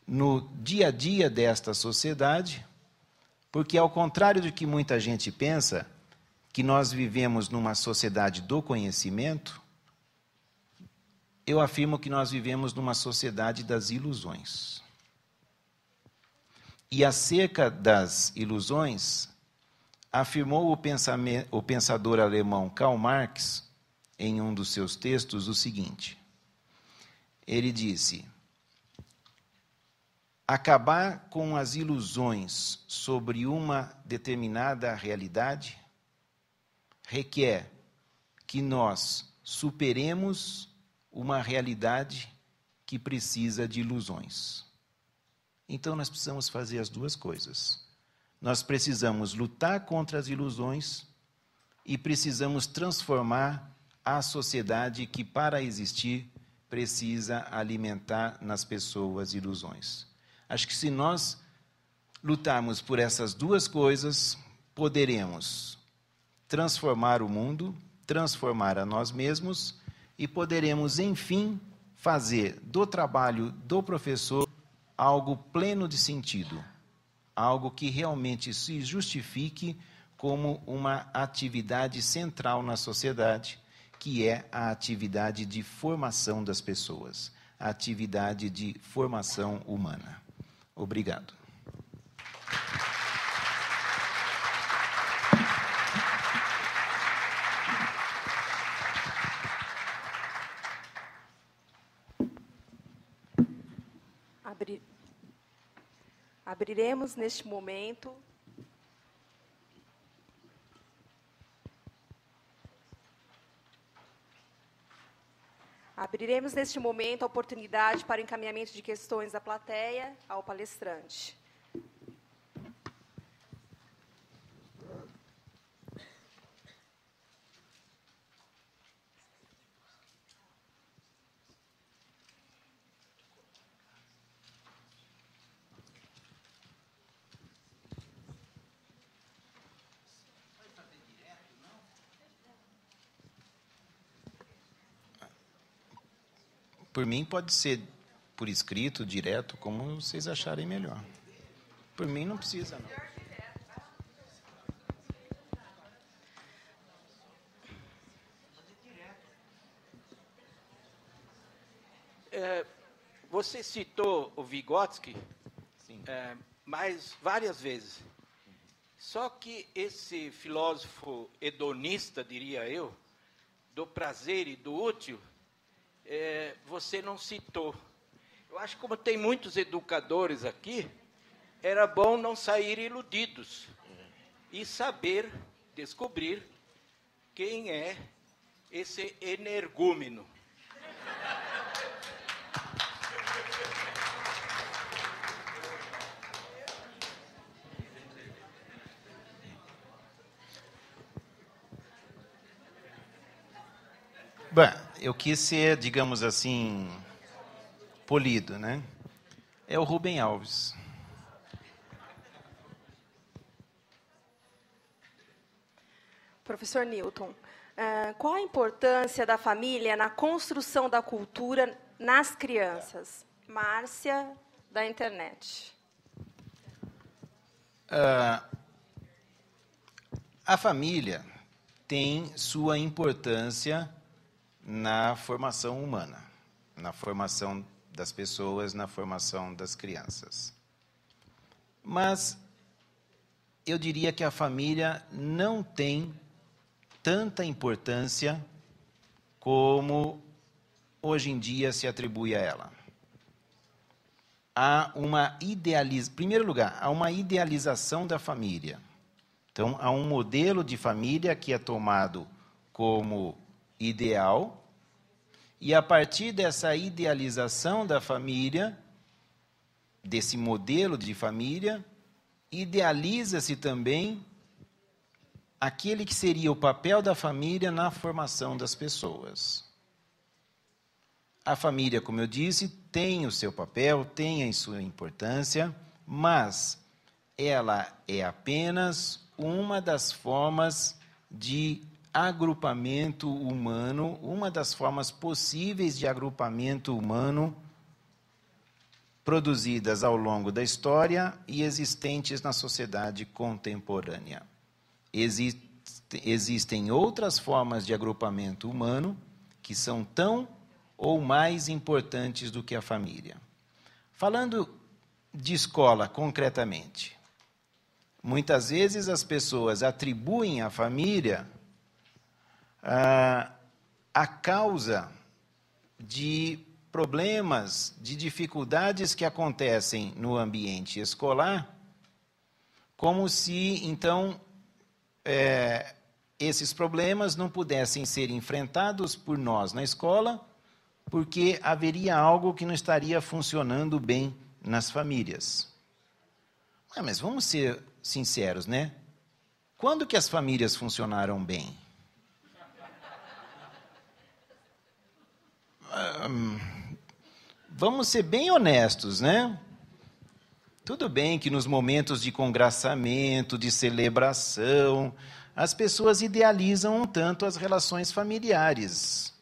no dia a dia desta sociedade, porque ao contrário do que muita gente pensa, que nós vivemos numa sociedade do conhecimento, eu afirmo que nós vivemos numa sociedade das ilusões. E acerca das ilusões, afirmou o, o pensador alemão Karl Marx, em um dos seus textos, o seguinte: ele disse. Acabar com as ilusões sobre uma determinada realidade requer que nós superemos uma realidade que precisa de ilusões. Então nós precisamos fazer as duas coisas. Nós precisamos lutar contra as ilusões e precisamos transformar a sociedade que, para existir, precisa alimentar nas pessoas ilusões. Acho que se nós lutarmos por essas duas coisas, poderemos transformar o mundo, transformar a nós mesmos e poderemos, enfim, fazer do trabalho do professor algo pleno de sentido, algo que realmente se justifique como uma atividade central na sociedade, que é a atividade de formação das pessoas, a atividade de formação humana. Obrigado. Abriremos neste momento Abriremos neste momento a oportunidade para encaminhamento de questões da plateia ao palestrante. Por mim, pode ser por escrito, direto, como vocês acharem melhor. Por mim, não precisa, não. É, você citou o Vygotsky é, mais várias vezes. Só que esse filósofo hedonista, diria eu, do prazer e do útil, é, você não citou. Eu acho que, como tem muitos educadores aqui, era bom não sair iludidos e saber, descobrir quem é esse energúmeno. Bem, eu quis ser, digamos assim, polido, né? É o Rubem Alves. Professor Newton, eh, qual a importância da família na construção da cultura nas crianças? Márcia, da internet. Eh, a família tem sua importância na formação humana, na formação das pessoas, na formação das crianças. Mas eu diria que a família não tem tanta importância como hoje em dia se atribui a ela. Há uma idealização, em primeiro lugar, há uma idealização da família. Então, há um modelo de família que é tomado como ideal, e a partir dessa idealização da família, desse modelo de família, idealiza-se também aquele que seria o papel da família na formação das pessoas. A família, como eu disse, tem o seu papel, tem a sua importância, mas ela é apenas uma das formas de agrupamento humano, uma das formas possíveis de agrupamento humano produzidas ao longo da história e existentes na sociedade contemporânea. Existe, existem outras formas de agrupamento humano que são tão ou mais importantes do que a família. Falando de escola concretamente, muitas vezes as pessoas atribuem à família ah, a causa de problemas, de dificuldades que acontecem no ambiente escolar, como se, então, é, esses problemas não pudessem ser enfrentados por nós na escola, porque haveria algo que não estaria funcionando bem nas famílias. Ah, mas vamos ser sinceros, né? Quando que as famílias funcionaram bem? vamos ser bem honestos, né? Tudo bem que nos momentos de congraçamento, de celebração, as pessoas idealizam um tanto as relações familiares.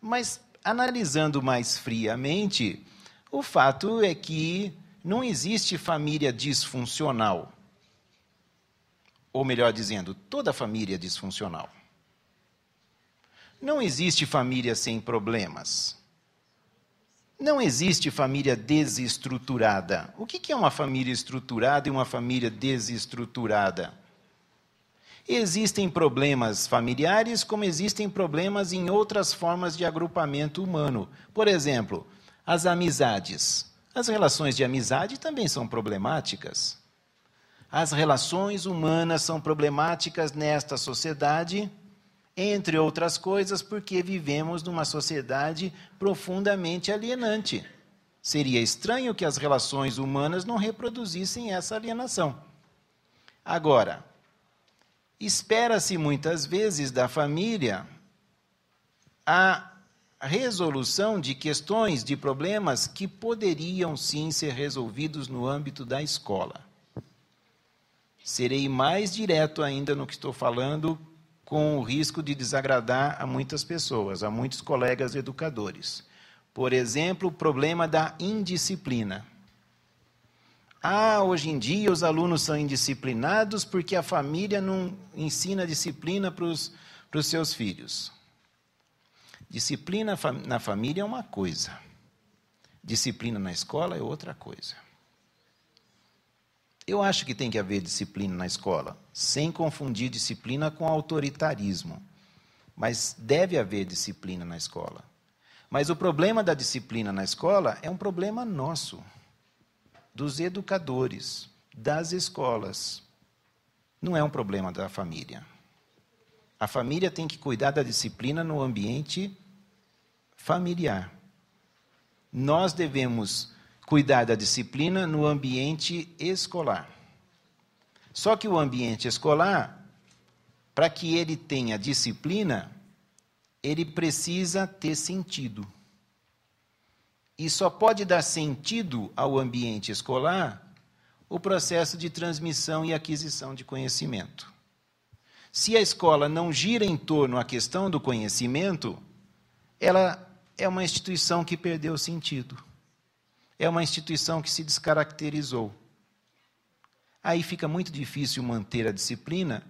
Mas, analisando mais friamente, o fato é que não existe família disfuncional. Ou melhor dizendo, toda família é disfuncional. Não existe família sem problemas. Não existe família desestruturada. O que é uma família estruturada e uma família desestruturada? Existem problemas familiares, como existem problemas em outras formas de agrupamento humano. Por exemplo, as amizades. As relações de amizade também são problemáticas. As relações humanas são problemáticas nesta sociedade entre outras coisas, porque vivemos numa sociedade profundamente alienante. Seria estranho que as relações humanas não reproduzissem essa alienação. Agora, espera-se muitas vezes da família a resolução de questões, de problemas que poderiam sim ser resolvidos no âmbito da escola. Serei mais direto ainda no que estou falando com o risco de desagradar a muitas pessoas, a muitos colegas educadores. Por exemplo, o problema da indisciplina. Ah, hoje em dia os alunos são indisciplinados porque a família não ensina disciplina para os, seus filhos. Disciplina na família é uma coisa, disciplina na escola é outra coisa. Eu acho que tem que haver disciplina na escola sem confundir disciplina com autoritarismo. Mas deve haver disciplina na escola. Mas o problema da disciplina na escola é um problema nosso, dos educadores, das escolas. Não é um problema da família. A família tem que cuidar da disciplina no ambiente familiar. Nós devemos cuidar da disciplina no ambiente escolar. Só que o ambiente escolar, para que ele tenha disciplina, ele precisa ter sentido. E só pode dar sentido ao ambiente escolar o processo de transmissão e aquisição de conhecimento. Se a escola não gira em torno à questão do conhecimento, ela é uma instituição que perdeu sentido. É uma instituição que se descaracterizou. Aí fica muito difícil manter a disciplina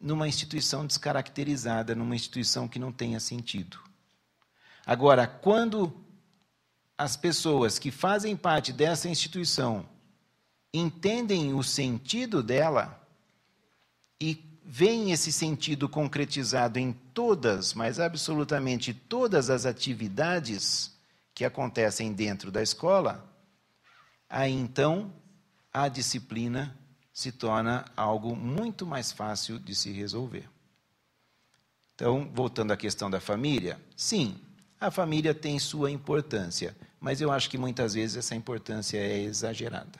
numa instituição descaracterizada, numa instituição que não tenha sentido. Agora, quando as pessoas que fazem parte dessa instituição entendem o sentido dela e veem esse sentido concretizado em todas, mas absolutamente todas as atividades que acontecem dentro da escola, aí então a disciplina se torna algo muito mais fácil de se resolver. Então, voltando à questão da família, sim, a família tem sua importância, mas eu acho que muitas vezes essa importância é exagerada.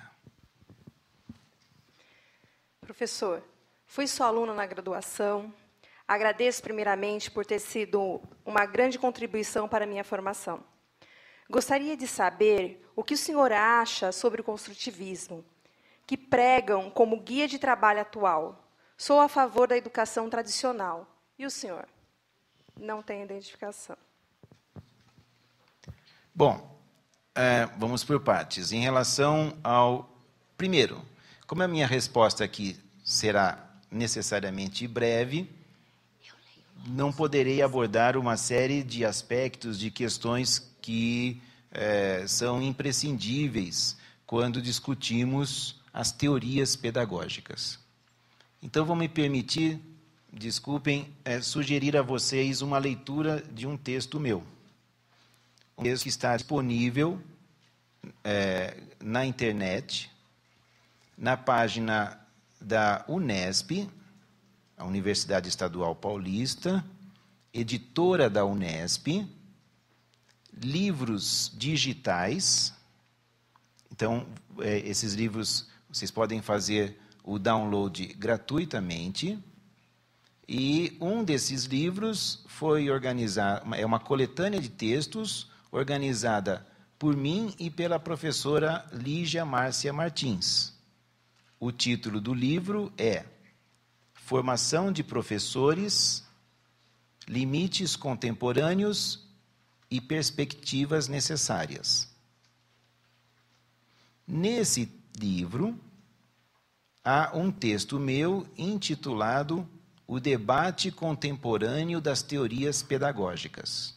Professor, fui sua aluna na graduação. Agradeço primeiramente por ter sido uma grande contribuição para a minha formação. Gostaria de saber o que o senhor acha sobre o construtivismo que pregam como guia de trabalho atual. Sou a favor da educação tradicional. E o senhor? Não tem identificação. Bom, é, vamos por partes. Em relação ao. Primeiro, como a minha resposta aqui será necessariamente breve, não poderei abordar uma série de aspectos, de questões que é, são imprescindíveis quando discutimos as teorias pedagógicas. Então, vou me permitir, desculpem, é, sugerir a vocês uma leitura de um texto meu. Um texto que está disponível é, na internet, na página da Unesp, a Universidade Estadual Paulista, editora da Unesp, livros digitais. Então, é, esses livros vocês podem fazer o download gratuitamente. E um desses livros foi organizado, é uma coletânea de textos organizada por mim e pela professora Lígia Márcia Martins. O título do livro é Formação de Professores, Limites Contemporâneos e Perspectivas Necessárias. Nesse livro, há um texto meu intitulado O Debate Contemporâneo das Teorias Pedagógicas.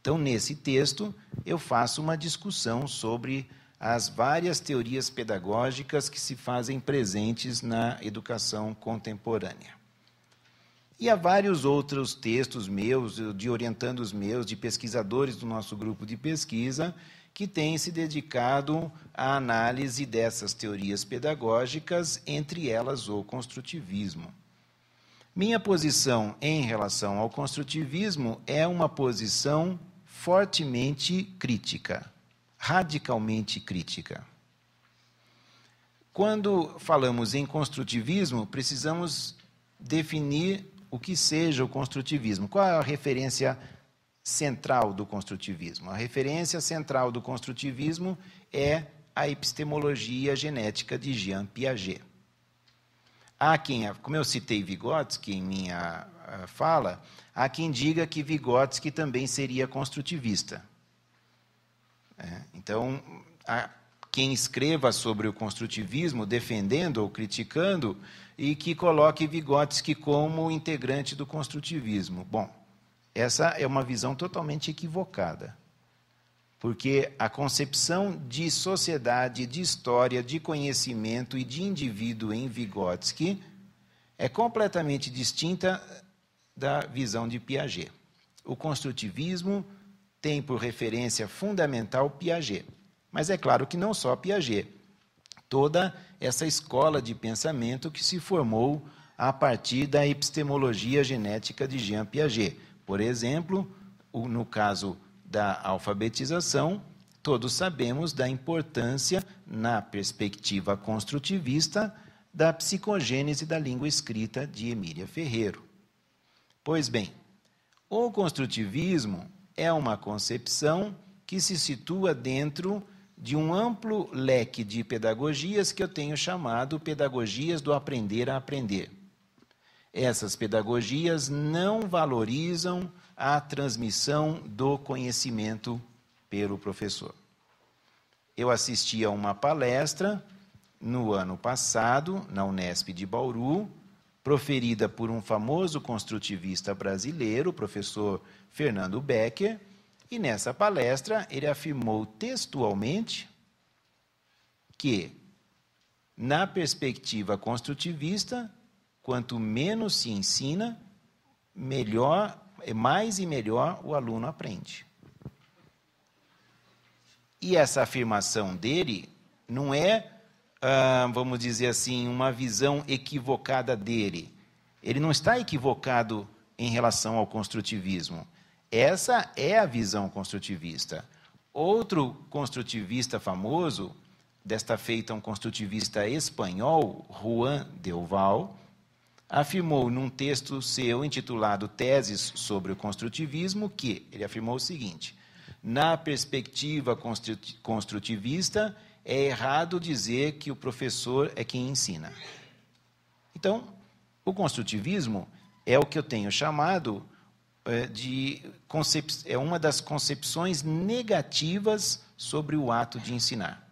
Então, nesse texto, eu faço uma discussão sobre as várias teorias pedagógicas que se fazem presentes na educação contemporânea. E há vários outros textos meus, de orientandos meus, de pesquisadores do nosso grupo de pesquisa, que tem se dedicado à análise dessas teorias pedagógicas, entre elas o construtivismo. Minha posição em relação ao construtivismo é uma posição fortemente crítica, radicalmente crítica. Quando falamos em construtivismo, precisamos definir o que seja o construtivismo, qual é a referência central do construtivismo. A referência central do construtivismo é a epistemologia genética de Jean Piaget. Há quem, como eu citei Vygotsky em minha ah, fala, há quem diga que Vygotsky também seria construtivista. É, então, há quem escreva sobre o construtivismo, defendendo ou criticando, e que coloque Vygotsky como integrante do construtivismo. Bom, essa é uma visão totalmente equivocada. Porque a concepção de sociedade, de história, de conhecimento e de indivíduo em Vygotsky é completamente distinta da visão de Piaget. O construtivismo tem por referência fundamental Piaget. Mas é claro que não só Piaget, toda essa escola de pensamento que se formou a partir da epistemologia genética de Jean Piaget por exemplo, no caso da alfabetização, todos sabemos da importância, na perspectiva construtivista, da psicogênese da língua escrita de Emília Ferreiro. Pois bem, o construtivismo é uma concepção que se situa dentro de um amplo leque de pedagogias que eu tenho chamado pedagogias do aprender a aprender. Essas pedagogias não valorizam a transmissão do conhecimento pelo professor. Eu assisti a uma palestra no ano passado, na Unesp de Bauru, proferida por um famoso construtivista brasileiro, o professor Fernando Becker, e nessa palestra ele afirmou textualmente que, na perspectiva construtivista, Quanto menos se ensina, melhor, é mais e melhor o aluno aprende. E essa afirmação dele não é, ah, vamos dizer assim, uma visão equivocada dele. Ele não está equivocado em relação ao construtivismo. Essa é a visão construtivista. Outro construtivista famoso, desta feita um construtivista espanhol, Juan Val, afirmou num texto seu intitulado Teses sobre o Construtivismo que ele afirmou o seguinte: na perspectiva construtivista, é errado dizer que o professor é quem ensina. Então, o construtivismo é o que eu tenho chamado eh, de é uma das concepções negativas sobre o ato de ensinar.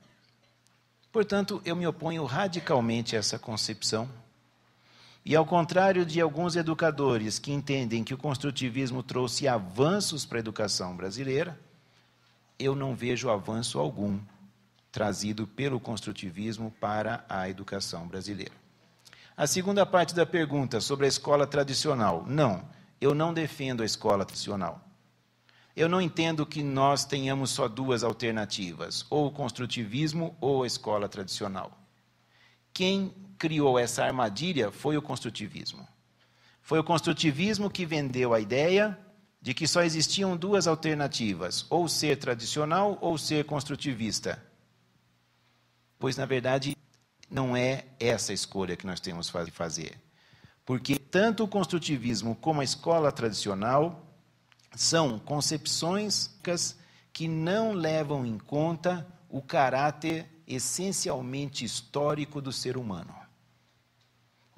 Portanto, eu me oponho radicalmente a essa concepção e ao contrário de alguns educadores que entendem que o construtivismo trouxe avanços para a educação brasileira, eu não vejo avanço algum trazido pelo construtivismo para a educação brasileira. A segunda parte da pergunta sobre a escola tradicional. Não, eu não defendo a escola tradicional. Eu não entendo que nós tenhamos só duas alternativas, ou o construtivismo ou a escola tradicional. Quem criou essa armadilha foi o construtivismo. Foi o construtivismo que vendeu a ideia de que só existiam duas alternativas, ou ser tradicional ou ser construtivista. Pois, na verdade, não é essa a escolha que nós temos que fazer. Porque tanto o construtivismo como a escola tradicional são concepções que não levam em conta o caráter essencialmente histórico do ser humano.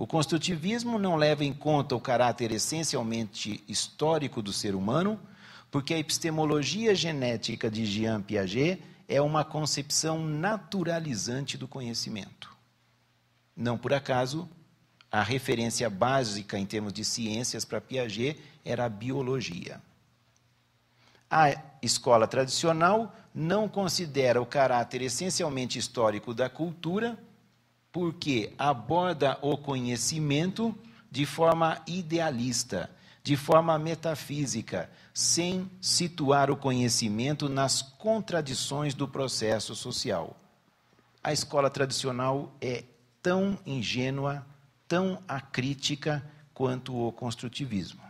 O construtivismo não leva em conta o caráter essencialmente histórico do ser humano, porque a epistemologia genética de Jean Piaget é uma concepção naturalizante do conhecimento. Não por acaso, a referência básica em termos de ciências para Piaget era a biologia. A escola tradicional não considera o caráter essencialmente histórico da cultura porque aborda o conhecimento de forma idealista, de forma metafísica, sem situar o conhecimento nas contradições do processo social. A escola tradicional é tão ingênua, tão acrítica quanto o construtivismo.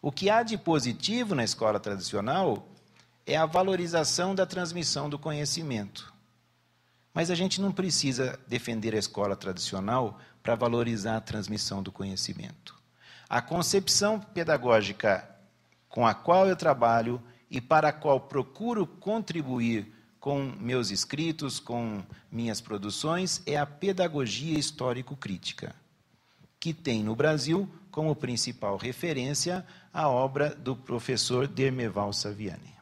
O que há de positivo na escola tradicional é a valorização da transmissão do conhecimento. Mas a gente não precisa defender a escola tradicional para valorizar a transmissão do conhecimento. A concepção pedagógica com a qual eu trabalho e para a qual procuro contribuir com meus escritos, com minhas produções, é a pedagogia histórico-crítica, que tem no Brasil como principal referência a obra do professor Dermeval Saviani.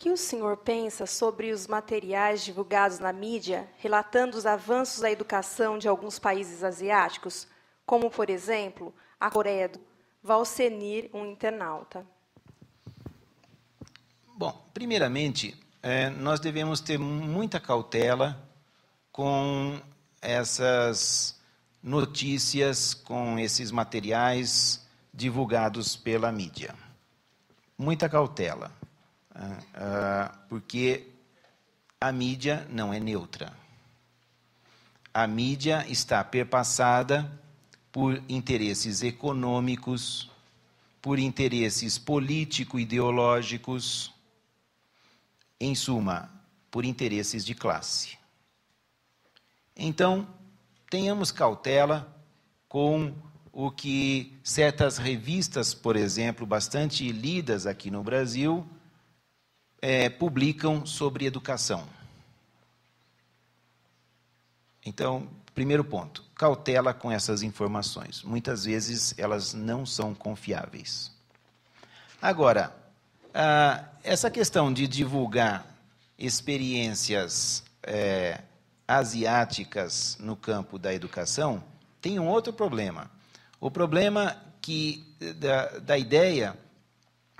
que o senhor pensa sobre os materiais divulgados na mídia relatando os avanços da educação de alguns países asiáticos, como, por exemplo, a Coreia do Valsenir, um internauta? Bom, primeiramente, é, nós devemos ter muita cautela com essas notícias, com esses materiais divulgados pela mídia. Muita cautela. Ah, ah, porque a mídia não é neutra. A mídia está perpassada por interesses econômicos, por interesses político-ideológicos, em suma, por interesses de classe. Então, tenhamos cautela com o que certas revistas, por exemplo, bastante lidas aqui no Brasil, é, publicam sobre educação. Então, primeiro ponto, cautela com essas informações. Muitas vezes elas não são confiáveis. Agora, ah, essa questão de divulgar experiências é, asiáticas no campo da educação tem um outro problema. O problema que da, da ideia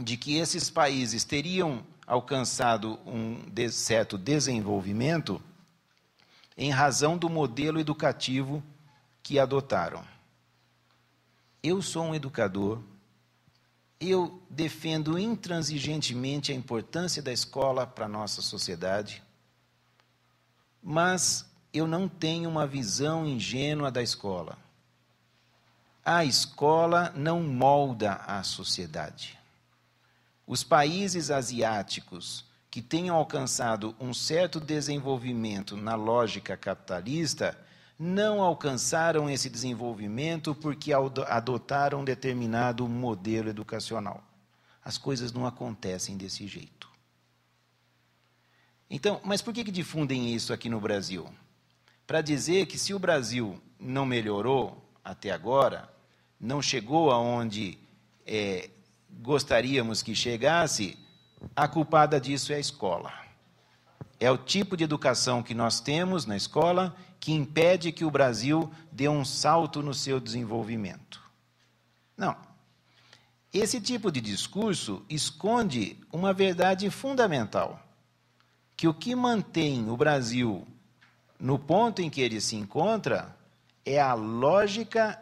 de que esses países teriam alcançado um certo desenvolvimento em razão do modelo educativo que adotaram. Eu sou um educador, eu defendo intransigentemente a importância da escola para a nossa sociedade, mas eu não tenho uma visão ingênua da escola. A escola não molda a sociedade. Os países asiáticos que tenham alcançado um certo desenvolvimento na lógica capitalista não alcançaram esse desenvolvimento porque adotaram um determinado modelo educacional. As coisas não acontecem desse jeito. Então, mas por que, que difundem isso aqui no Brasil? Para dizer que se o Brasil não melhorou até agora, não chegou aonde é, gostaríamos que chegasse, a culpada disso é a escola. É o tipo de educação que nós temos na escola que impede que o Brasil dê um salto no seu desenvolvimento. Não. Esse tipo de discurso esconde uma verdade fundamental: que o que mantém o Brasil no ponto em que ele se encontra é a lógica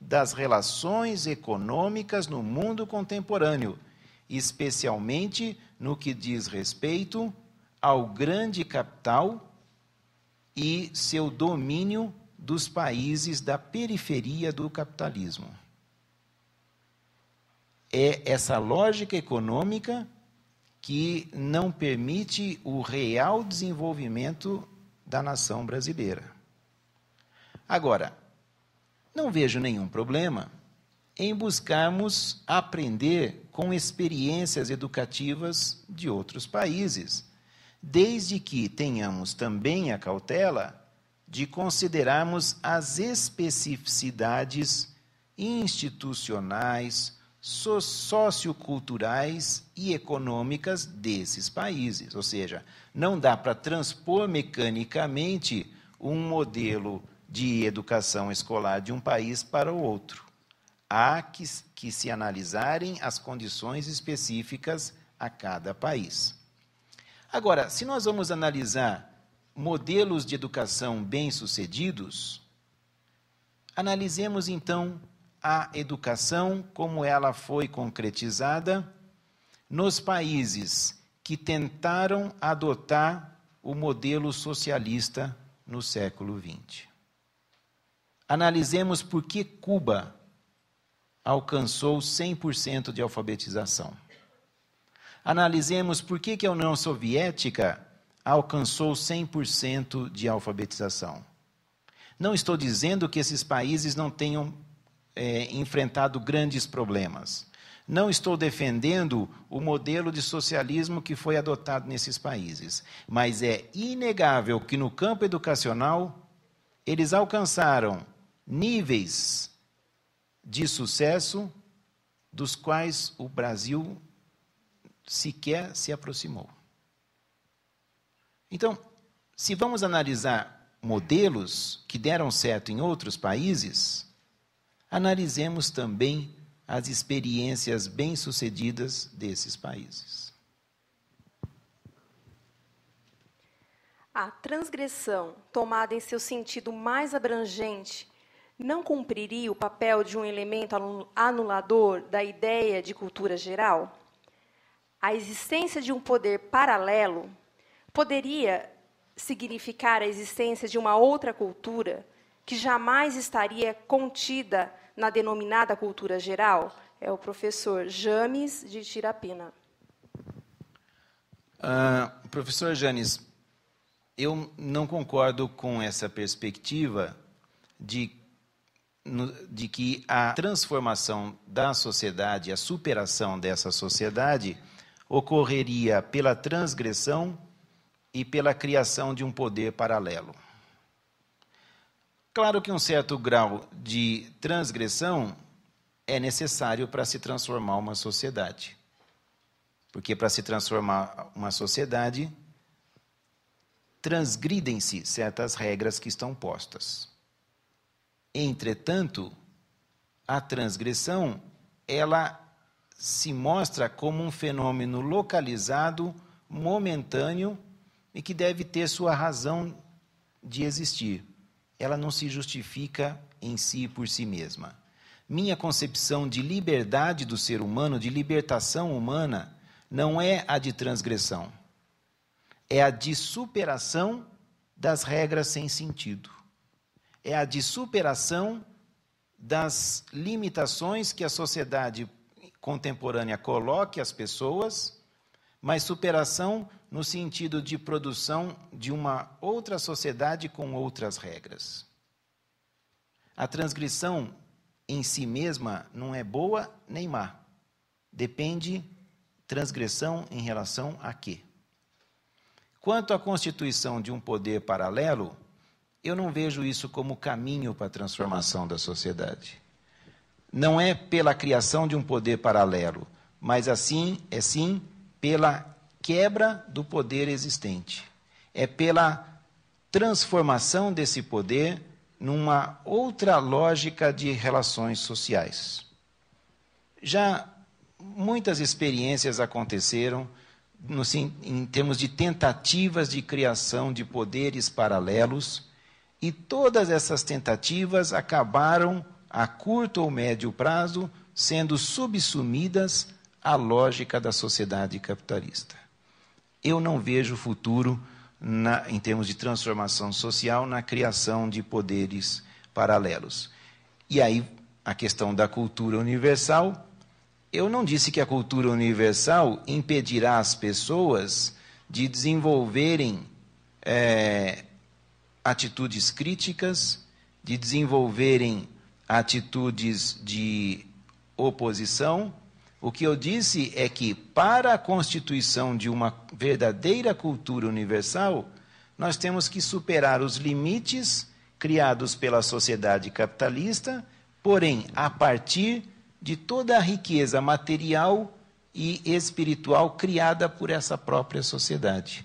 das relações econômicas no mundo contemporâneo, especialmente no que diz respeito ao grande capital e seu domínio dos países da periferia do capitalismo. É essa lógica econômica que não permite o real desenvolvimento da nação brasileira. Agora, não vejo nenhum problema em buscarmos aprender com experiências educativas de outros países, desde que tenhamos também a cautela de considerarmos as especificidades institucionais, socioculturais e econômicas desses países. Ou seja, não dá para transpor mecanicamente um modelo de educação escolar de um país para o outro. Há que, que se analisarem as condições específicas a cada país. Agora, se nós vamos analisar modelos de educação bem-sucedidos, analisemos então a educação como ela foi concretizada nos países que tentaram adotar o modelo socialista no século XX analisemos por que Cuba alcançou 100% de alfabetização. Analisemos por que, que a União Soviética alcançou 100% de alfabetização. Não estou dizendo que esses países não tenham é, enfrentado grandes problemas. Não estou defendendo o modelo de socialismo que foi adotado nesses países, mas é inegável que no campo educacional eles alcançaram níveis de sucesso dos quais o Brasil sequer se aproximou. Então, se vamos analisar modelos que deram certo em outros países, analisemos também as experiências bem-sucedidas desses países. A transgressão, tomada em seu sentido mais abrangente, não cumpriria o papel de um elemento anulador da ideia de cultura geral? A existência de um poder paralelo poderia significar a existência de uma outra cultura que jamais estaria contida na denominada cultura geral? É o professor James de Tirapina. Uh, professor Janes, eu não concordo com essa perspectiva de de que a transformação da sociedade, a superação dessa sociedade, ocorreria pela transgressão e pela criação de um poder paralelo. Claro que um certo grau de transgressão é necessário para se transformar uma sociedade. Porque para se transformar uma sociedade, transgridem-se certas regras que estão postas. Entretanto, a transgressão, ela se mostra como um fenômeno localizado, momentâneo e que deve ter sua razão de existir. Ela não se justifica em si por si mesma. Minha concepção de liberdade do ser humano, de libertação humana, não é a de transgressão. É a de superação das regras sem sentido é a de superação das limitações que a sociedade contemporânea coloque às pessoas, mas superação no sentido de produção de uma outra sociedade com outras regras. A transgressão em si mesma não é boa nem má. Depende transgressão em relação a quê? Quanto à constituição de um poder paralelo, eu não vejo isso como caminho para a transformação da sociedade. Não é pela criação de um poder paralelo, mas assim é sim pela quebra do poder existente. É pela transformação desse poder numa outra lógica de relações sociais. Já muitas experiências aconteceram no, em termos de tentativas de criação de poderes paralelos e todas essas tentativas acabaram, a curto ou médio prazo, sendo subsumidas à lógica da sociedade capitalista. Eu não vejo futuro, na, em termos de transformação social, na criação de poderes paralelos. E aí, a questão da cultura universal. Eu não disse que a cultura universal impedirá as pessoas de desenvolverem é, atitudes críticas, de desenvolverem atitudes de oposição. O que eu disse é que, para a constituição de uma verdadeira cultura universal, nós temos que superar os limites criados pela sociedade capitalista, porém, a partir de toda a riqueza material e espiritual criada por essa própria sociedade.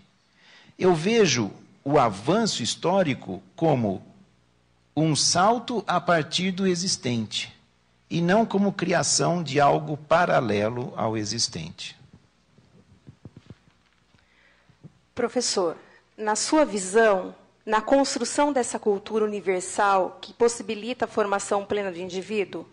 Eu vejo o avanço histórico como um salto a partir do existente e não como criação de algo paralelo ao existente. Professor, na sua visão, na construção dessa cultura universal que possibilita a formação plena do indivíduo,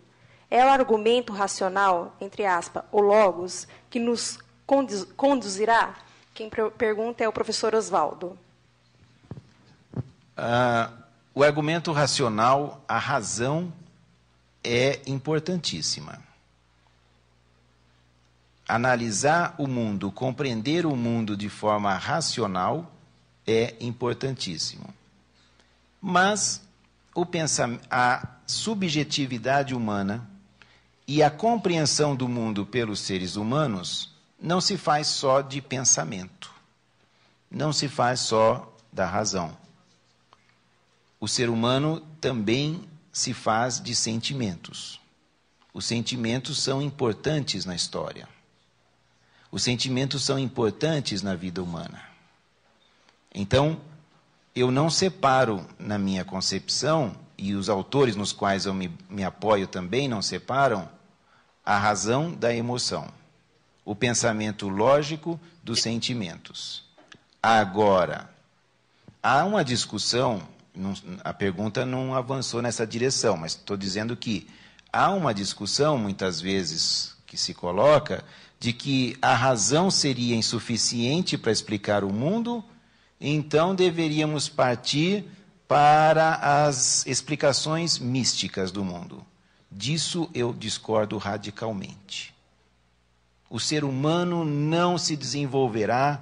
é o argumento racional, entre aspas, o logos, que nos conduz, conduzirá? Quem pergunta é o professor Oswaldo. Ah, o argumento racional, a razão é importantíssima. Analisar o mundo, compreender o mundo de forma racional é importantíssimo. Mas o a subjetividade humana e a compreensão do mundo pelos seres humanos não se faz só de pensamento, não se faz só da razão o ser humano também se faz de sentimentos. Os sentimentos são importantes na história. Os sentimentos são importantes na vida humana. Então, eu não separo na minha concepção, e os autores nos quais eu me, me apoio também não separam, a razão da emoção, o pensamento lógico dos sentimentos. Agora, há uma discussão não, a pergunta não avançou nessa direção, mas estou dizendo que há uma discussão, muitas vezes, que se coloca, de que a razão seria insuficiente para explicar o mundo, então deveríamos partir para as explicações místicas do mundo. Disso eu discordo radicalmente. O ser humano não se desenvolverá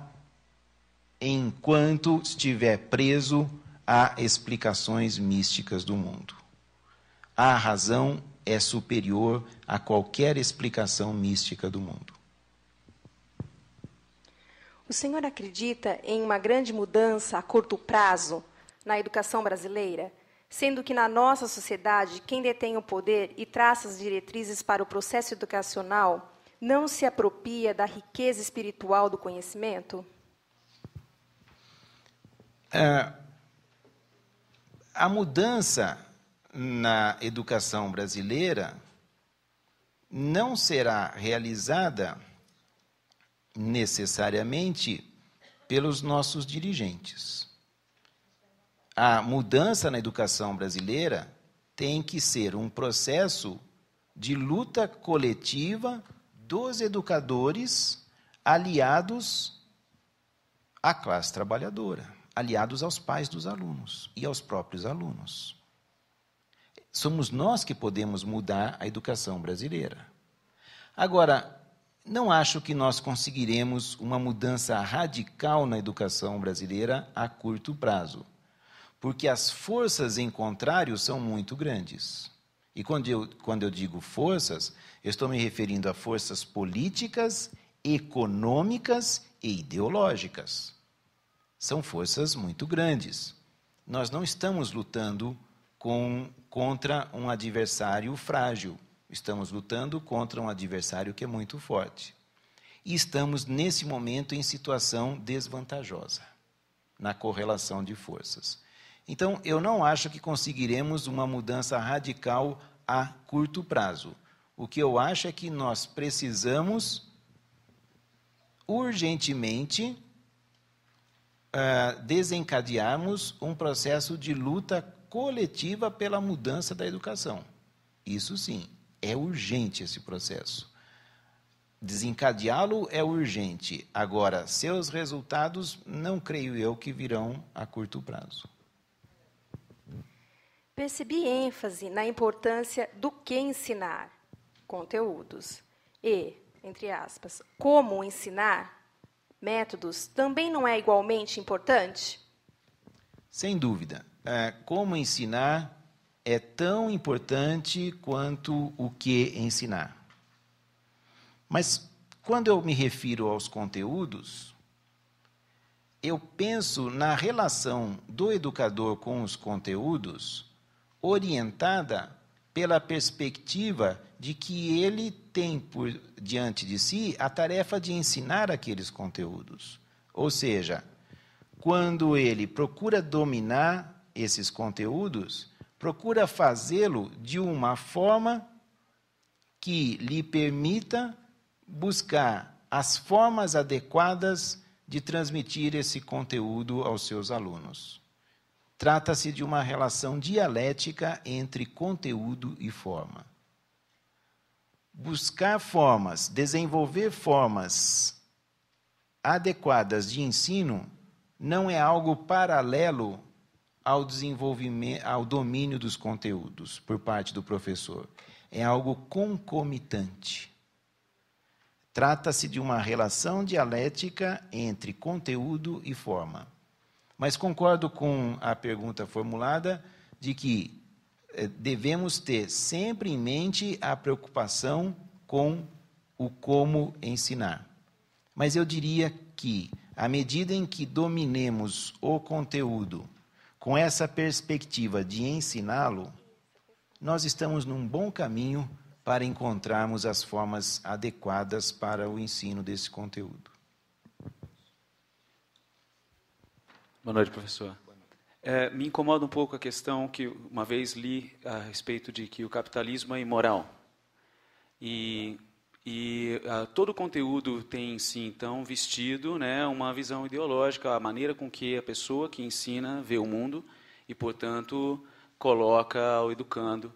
enquanto estiver preso há explicações místicas do mundo. A razão é superior a qualquer explicação mística do mundo. O senhor acredita em uma grande mudança a curto prazo na educação brasileira? Sendo que na nossa sociedade, quem detém o poder e traça as diretrizes para o processo educacional não se apropria da riqueza espiritual do conhecimento? É, a mudança na educação brasileira não será realizada necessariamente pelos nossos dirigentes. A mudança na educação brasileira tem que ser um processo de luta coletiva dos educadores aliados à classe trabalhadora aliados aos pais dos alunos e aos próprios alunos. Somos nós que podemos mudar a educação brasileira. Agora, não acho que nós conseguiremos uma mudança radical na educação brasileira a curto prazo, porque as forças em contrário são muito grandes. E quando eu, quando eu digo forças, eu estou me referindo a forças políticas, econômicas e ideológicas. São forças muito grandes. Nós não estamos lutando com, contra um adversário frágil. Estamos lutando contra um adversário que é muito forte. E estamos, nesse momento, em situação desvantajosa na correlação de forças. Então, eu não acho que conseguiremos uma mudança radical a curto prazo. O que eu acho é que nós precisamos urgentemente ah, desencadearmos um processo de luta coletiva pela mudança da educação. Isso sim, é urgente esse processo. Desencadeá-lo é urgente. Agora, seus resultados, não creio eu que virão a curto prazo. Percebi ênfase na importância do que ensinar, conteúdos, e, entre aspas, como ensinar, métodos também não é igualmente importante? Sem dúvida. É, como ensinar é tão importante quanto o que ensinar. Mas quando eu me refiro aos conteúdos, eu penso na relação do educador com os conteúdos orientada pela perspectiva de que ele tem por diante de si a tarefa de ensinar aqueles conteúdos. Ou seja, quando ele procura dominar esses conteúdos, procura fazê-lo de uma forma que lhe permita buscar as formas adequadas de transmitir esse conteúdo aos seus alunos. Trata-se de uma relação dialética entre conteúdo e forma buscar formas, desenvolver formas adequadas de ensino não é algo paralelo ao desenvolvimento, ao domínio dos conteúdos por parte do professor. É algo concomitante. Trata-se de uma relação dialética entre conteúdo e forma. Mas concordo com a pergunta formulada de que eh, devemos ter sempre em mente a preocupação com o como ensinar. Mas eu diria que, à medida em que dominemos o conteúdo com essa perspectiva de ensiná-lo, nós estamos num bom caminho para encontrarmos as formas adequadas para o ensino desse conteúdo. Boa noite, professor. É, me incomoda um pouco a questão que uma vez li a respeito de que o capitalismo é imoral. E, e a, ah, todo o conteúdo tem em si, então, vestido né, uma visão ideológica, a maneira com que a pessoa que ensina vê o mundo e, portanto, coloca ao educando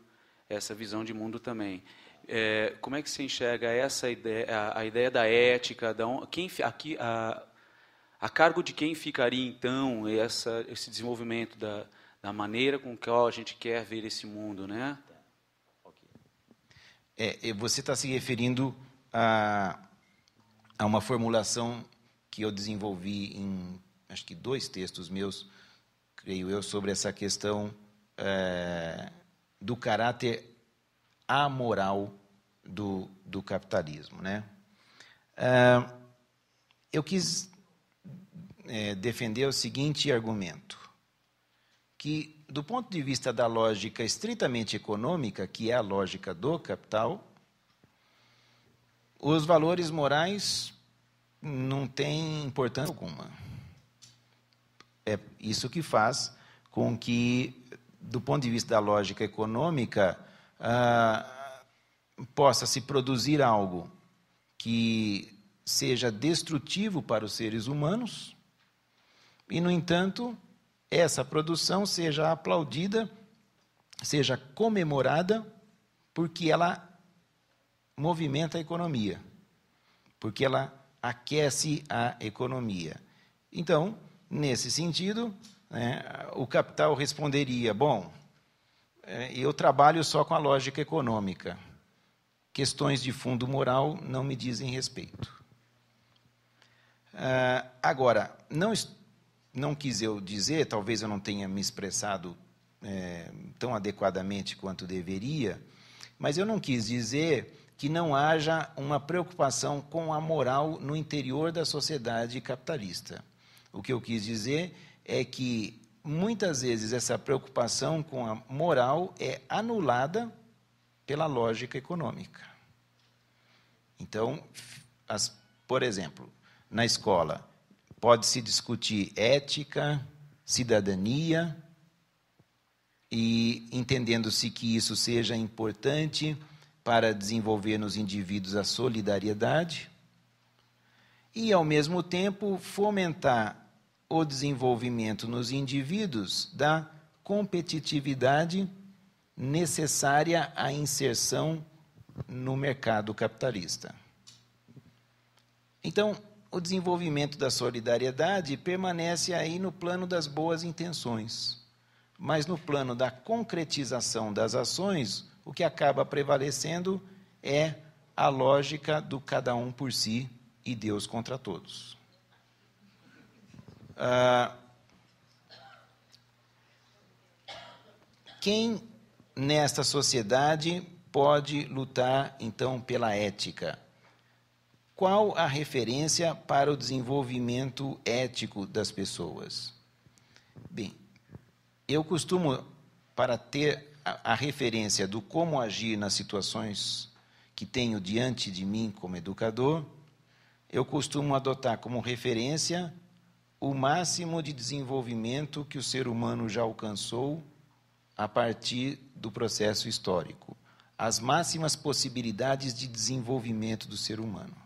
essa visão de mundo também. É, como é que se enxerga essa ideia, a, a ideia da ética, da, quem, aqui, a, a cargo de quem ficaria, então, essa, esse desenvolvimento da, da maneira com que a gente quer ver esse mundo, né? É, é você está se referindo a, a uma formulação que eu desenvolvi em, acho que dois textos meus, creio eu, sobre essa questão é, do caráter amoral do, do capitalismo, né? É, eu quis é, defender o seguinte argumento: que, do ponto de vista da lógica estritamente econômica, que é a lógica do capital, os valores morais não têm importância alguma. É isso que faz com que, do ponto de vista da lógica econômica, ah, possa se produzir algo que seja destrutivo para os seres humanos e, no entanto, essa produção seja aplaudida, seja comemorada, porque ela movimenta a economia, porque ela aquece a economia. Então, nesse sentido, né, o capital responderia: bom, é, eu trabalho só com a lógica econômica. Questões de fundo moral não me dizem respeito. Ah, agora, não estou não quis eu dizer, talvez eu não tenha me expressado é, tão adequadamente quanto deveria, mas eu não quis dizer que não haja uma preocupação com a moral no interior da sociedade capitalista. O que eu quis dizer é que muitas vezes essa preocupação com a moral é anulada pela lógica econômica. Então, as, por exemplo, na escola, pode-se discutir ética, cidadania, e entendendo-se que isso seja importante para desenvolver nos indivíduos a solidariedade e, ao mesmo tempo, fomentar o desenvolvimento nos indivíduos da competitividade necessária à inserção no mercado capitalista. Então, o desenvolvimento da solidariedade permanece aí no plano das boas intenções. Mas no plano da concretização das ações, o que acaba prevalecendo é a lógica do cada um por si e Deus contra todos. Ah, quem nesta sociedade pode lutar então pela ética? Qual a referência para o desenvolvimento ético das pessoas? Bem, eu costumo, para ter a, a referência do como agir nas situações que tenho diante de mim como educador, eu costumo adotar como referência o máximo de desenvolvimento que o ser humano já alcançou a partir do processo histórico, as máximas possibilidades de desenvolvimento do ser humano.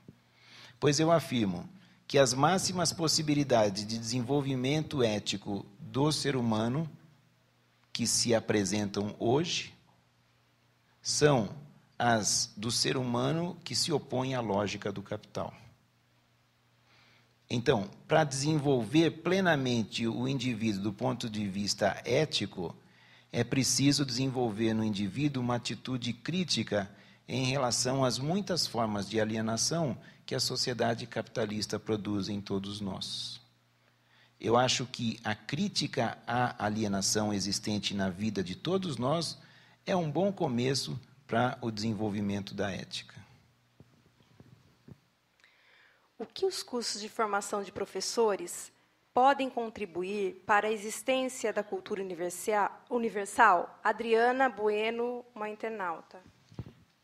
Pois eu afirmo que as máximas possibilidades de desenvolvimento ético do ser humano que se apresentam hoje são as do ser humano que se opõe à lógica do capital. Então, para desenvolver plenamente o indivíduo do ponto de vista ético, é preciso desenvolver no indivíduo uma atitude crítica em relação às muitas formas de alienação que a sociedade capitalista produz em todos nós. Eu acho que a crítica à alienação existente na vida de todos nós é um bom começo para o desenvolvimento da ética. O que os cursos de formação de professores podem contribuir para a existência da cultura universal? Adriana Bueno, uma internauta.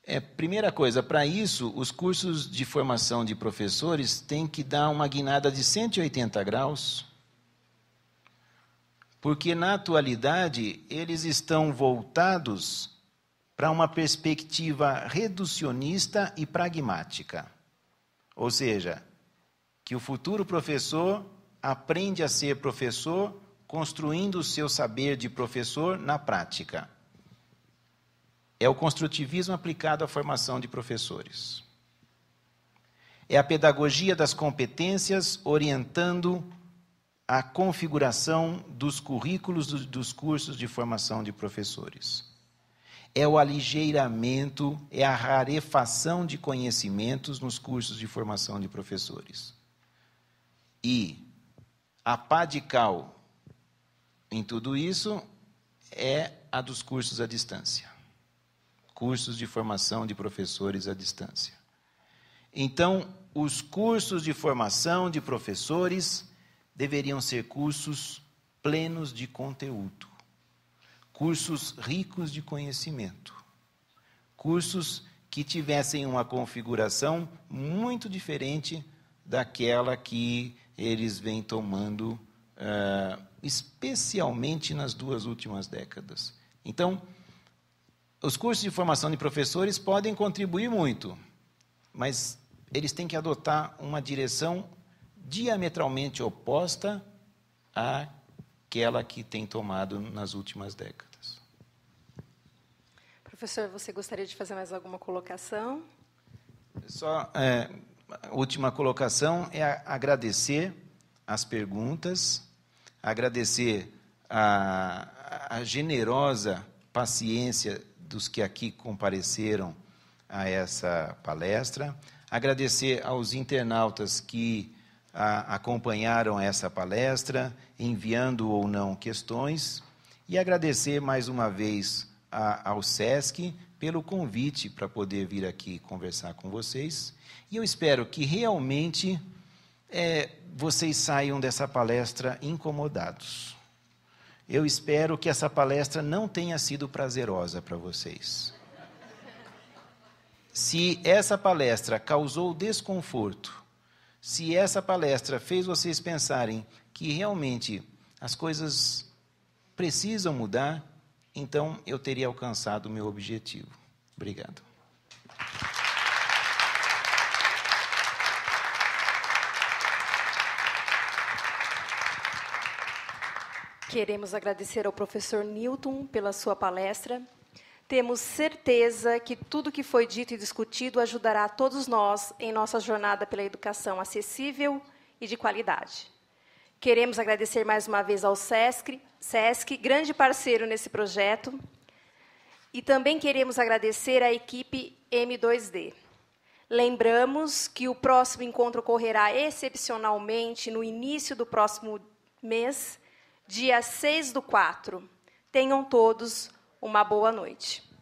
É, primeira coisa, para isso, os cursos de formação de professores têm que dar uma guinada de 180 graus, porque na atualidade eles estão voltados para uma perspectiva reducionista e pragmática. Ou seja, que o futuro professor aprende a ser professor construindo o seu saber de professor na prática. É o construtivismo aplicado à formação de professores. É a pedagogia das competências orientando a configuração dos currículos do, dos cursos de formação de professores. É o aligeiramento, é a rarefação de conhecimentos nos cursos de formação de professores. E a cal em tudo isso é a dos cursos à distância cursos de formação de professores à distância. Então, os cursos de formação de professores deveriam ser cursos plenos de conteúdo, cursos ricos de conhecimento, cursos que tivessem uma configuração muito diferente daquela que eles vêm tomando, uh, especialmente nas duas últimas décadas. Então, os cursos de formação de professores podem contribuir muito, mas eles têm que adotar uma direção diametralmente oposta àquela que tem tomado nas últimas décadas. Professor, você gostaria de fazer mais alguma colocação? Só é, a última colocação é agradecer as perguntas, agradecer a, a generosa paciência dos que aqui compareceram a essa palestra, agradecer aos internautas que a, acompanharam essa palestra, enviando ou não questões, e agradecer mais uma vez a, ao SESC pelo convite para poder vir aqui conversar com vocês. E eu espero que realmente é, vocês saiam dessa palestra incomodados. Eu espero que essa palestra não tenha sido prazerosa para vocês. Se essa palestra causou desconforto, se essa palestra fez vocês pensarem que realmente as coisas precisam mudar, então eu teria alcançado o meu objetivo. Obrigado. Queremos agradecer ao professor Newton pela sua palestra. Temos certeza que tudo que foi dito e discutido ajudará todos nós em nossa jornada pela educação acessível e de qualidade. Queremos agradecer mais uma vez ao SESC, SESC grande parceiro nesse projeto, e também queremos agradecer à equipe M2D. Lembramos que o próximo encontro ocorrerá excepcionalmente no início do próximo mês, dia 6 do 4. Tenham todos uma boa noite.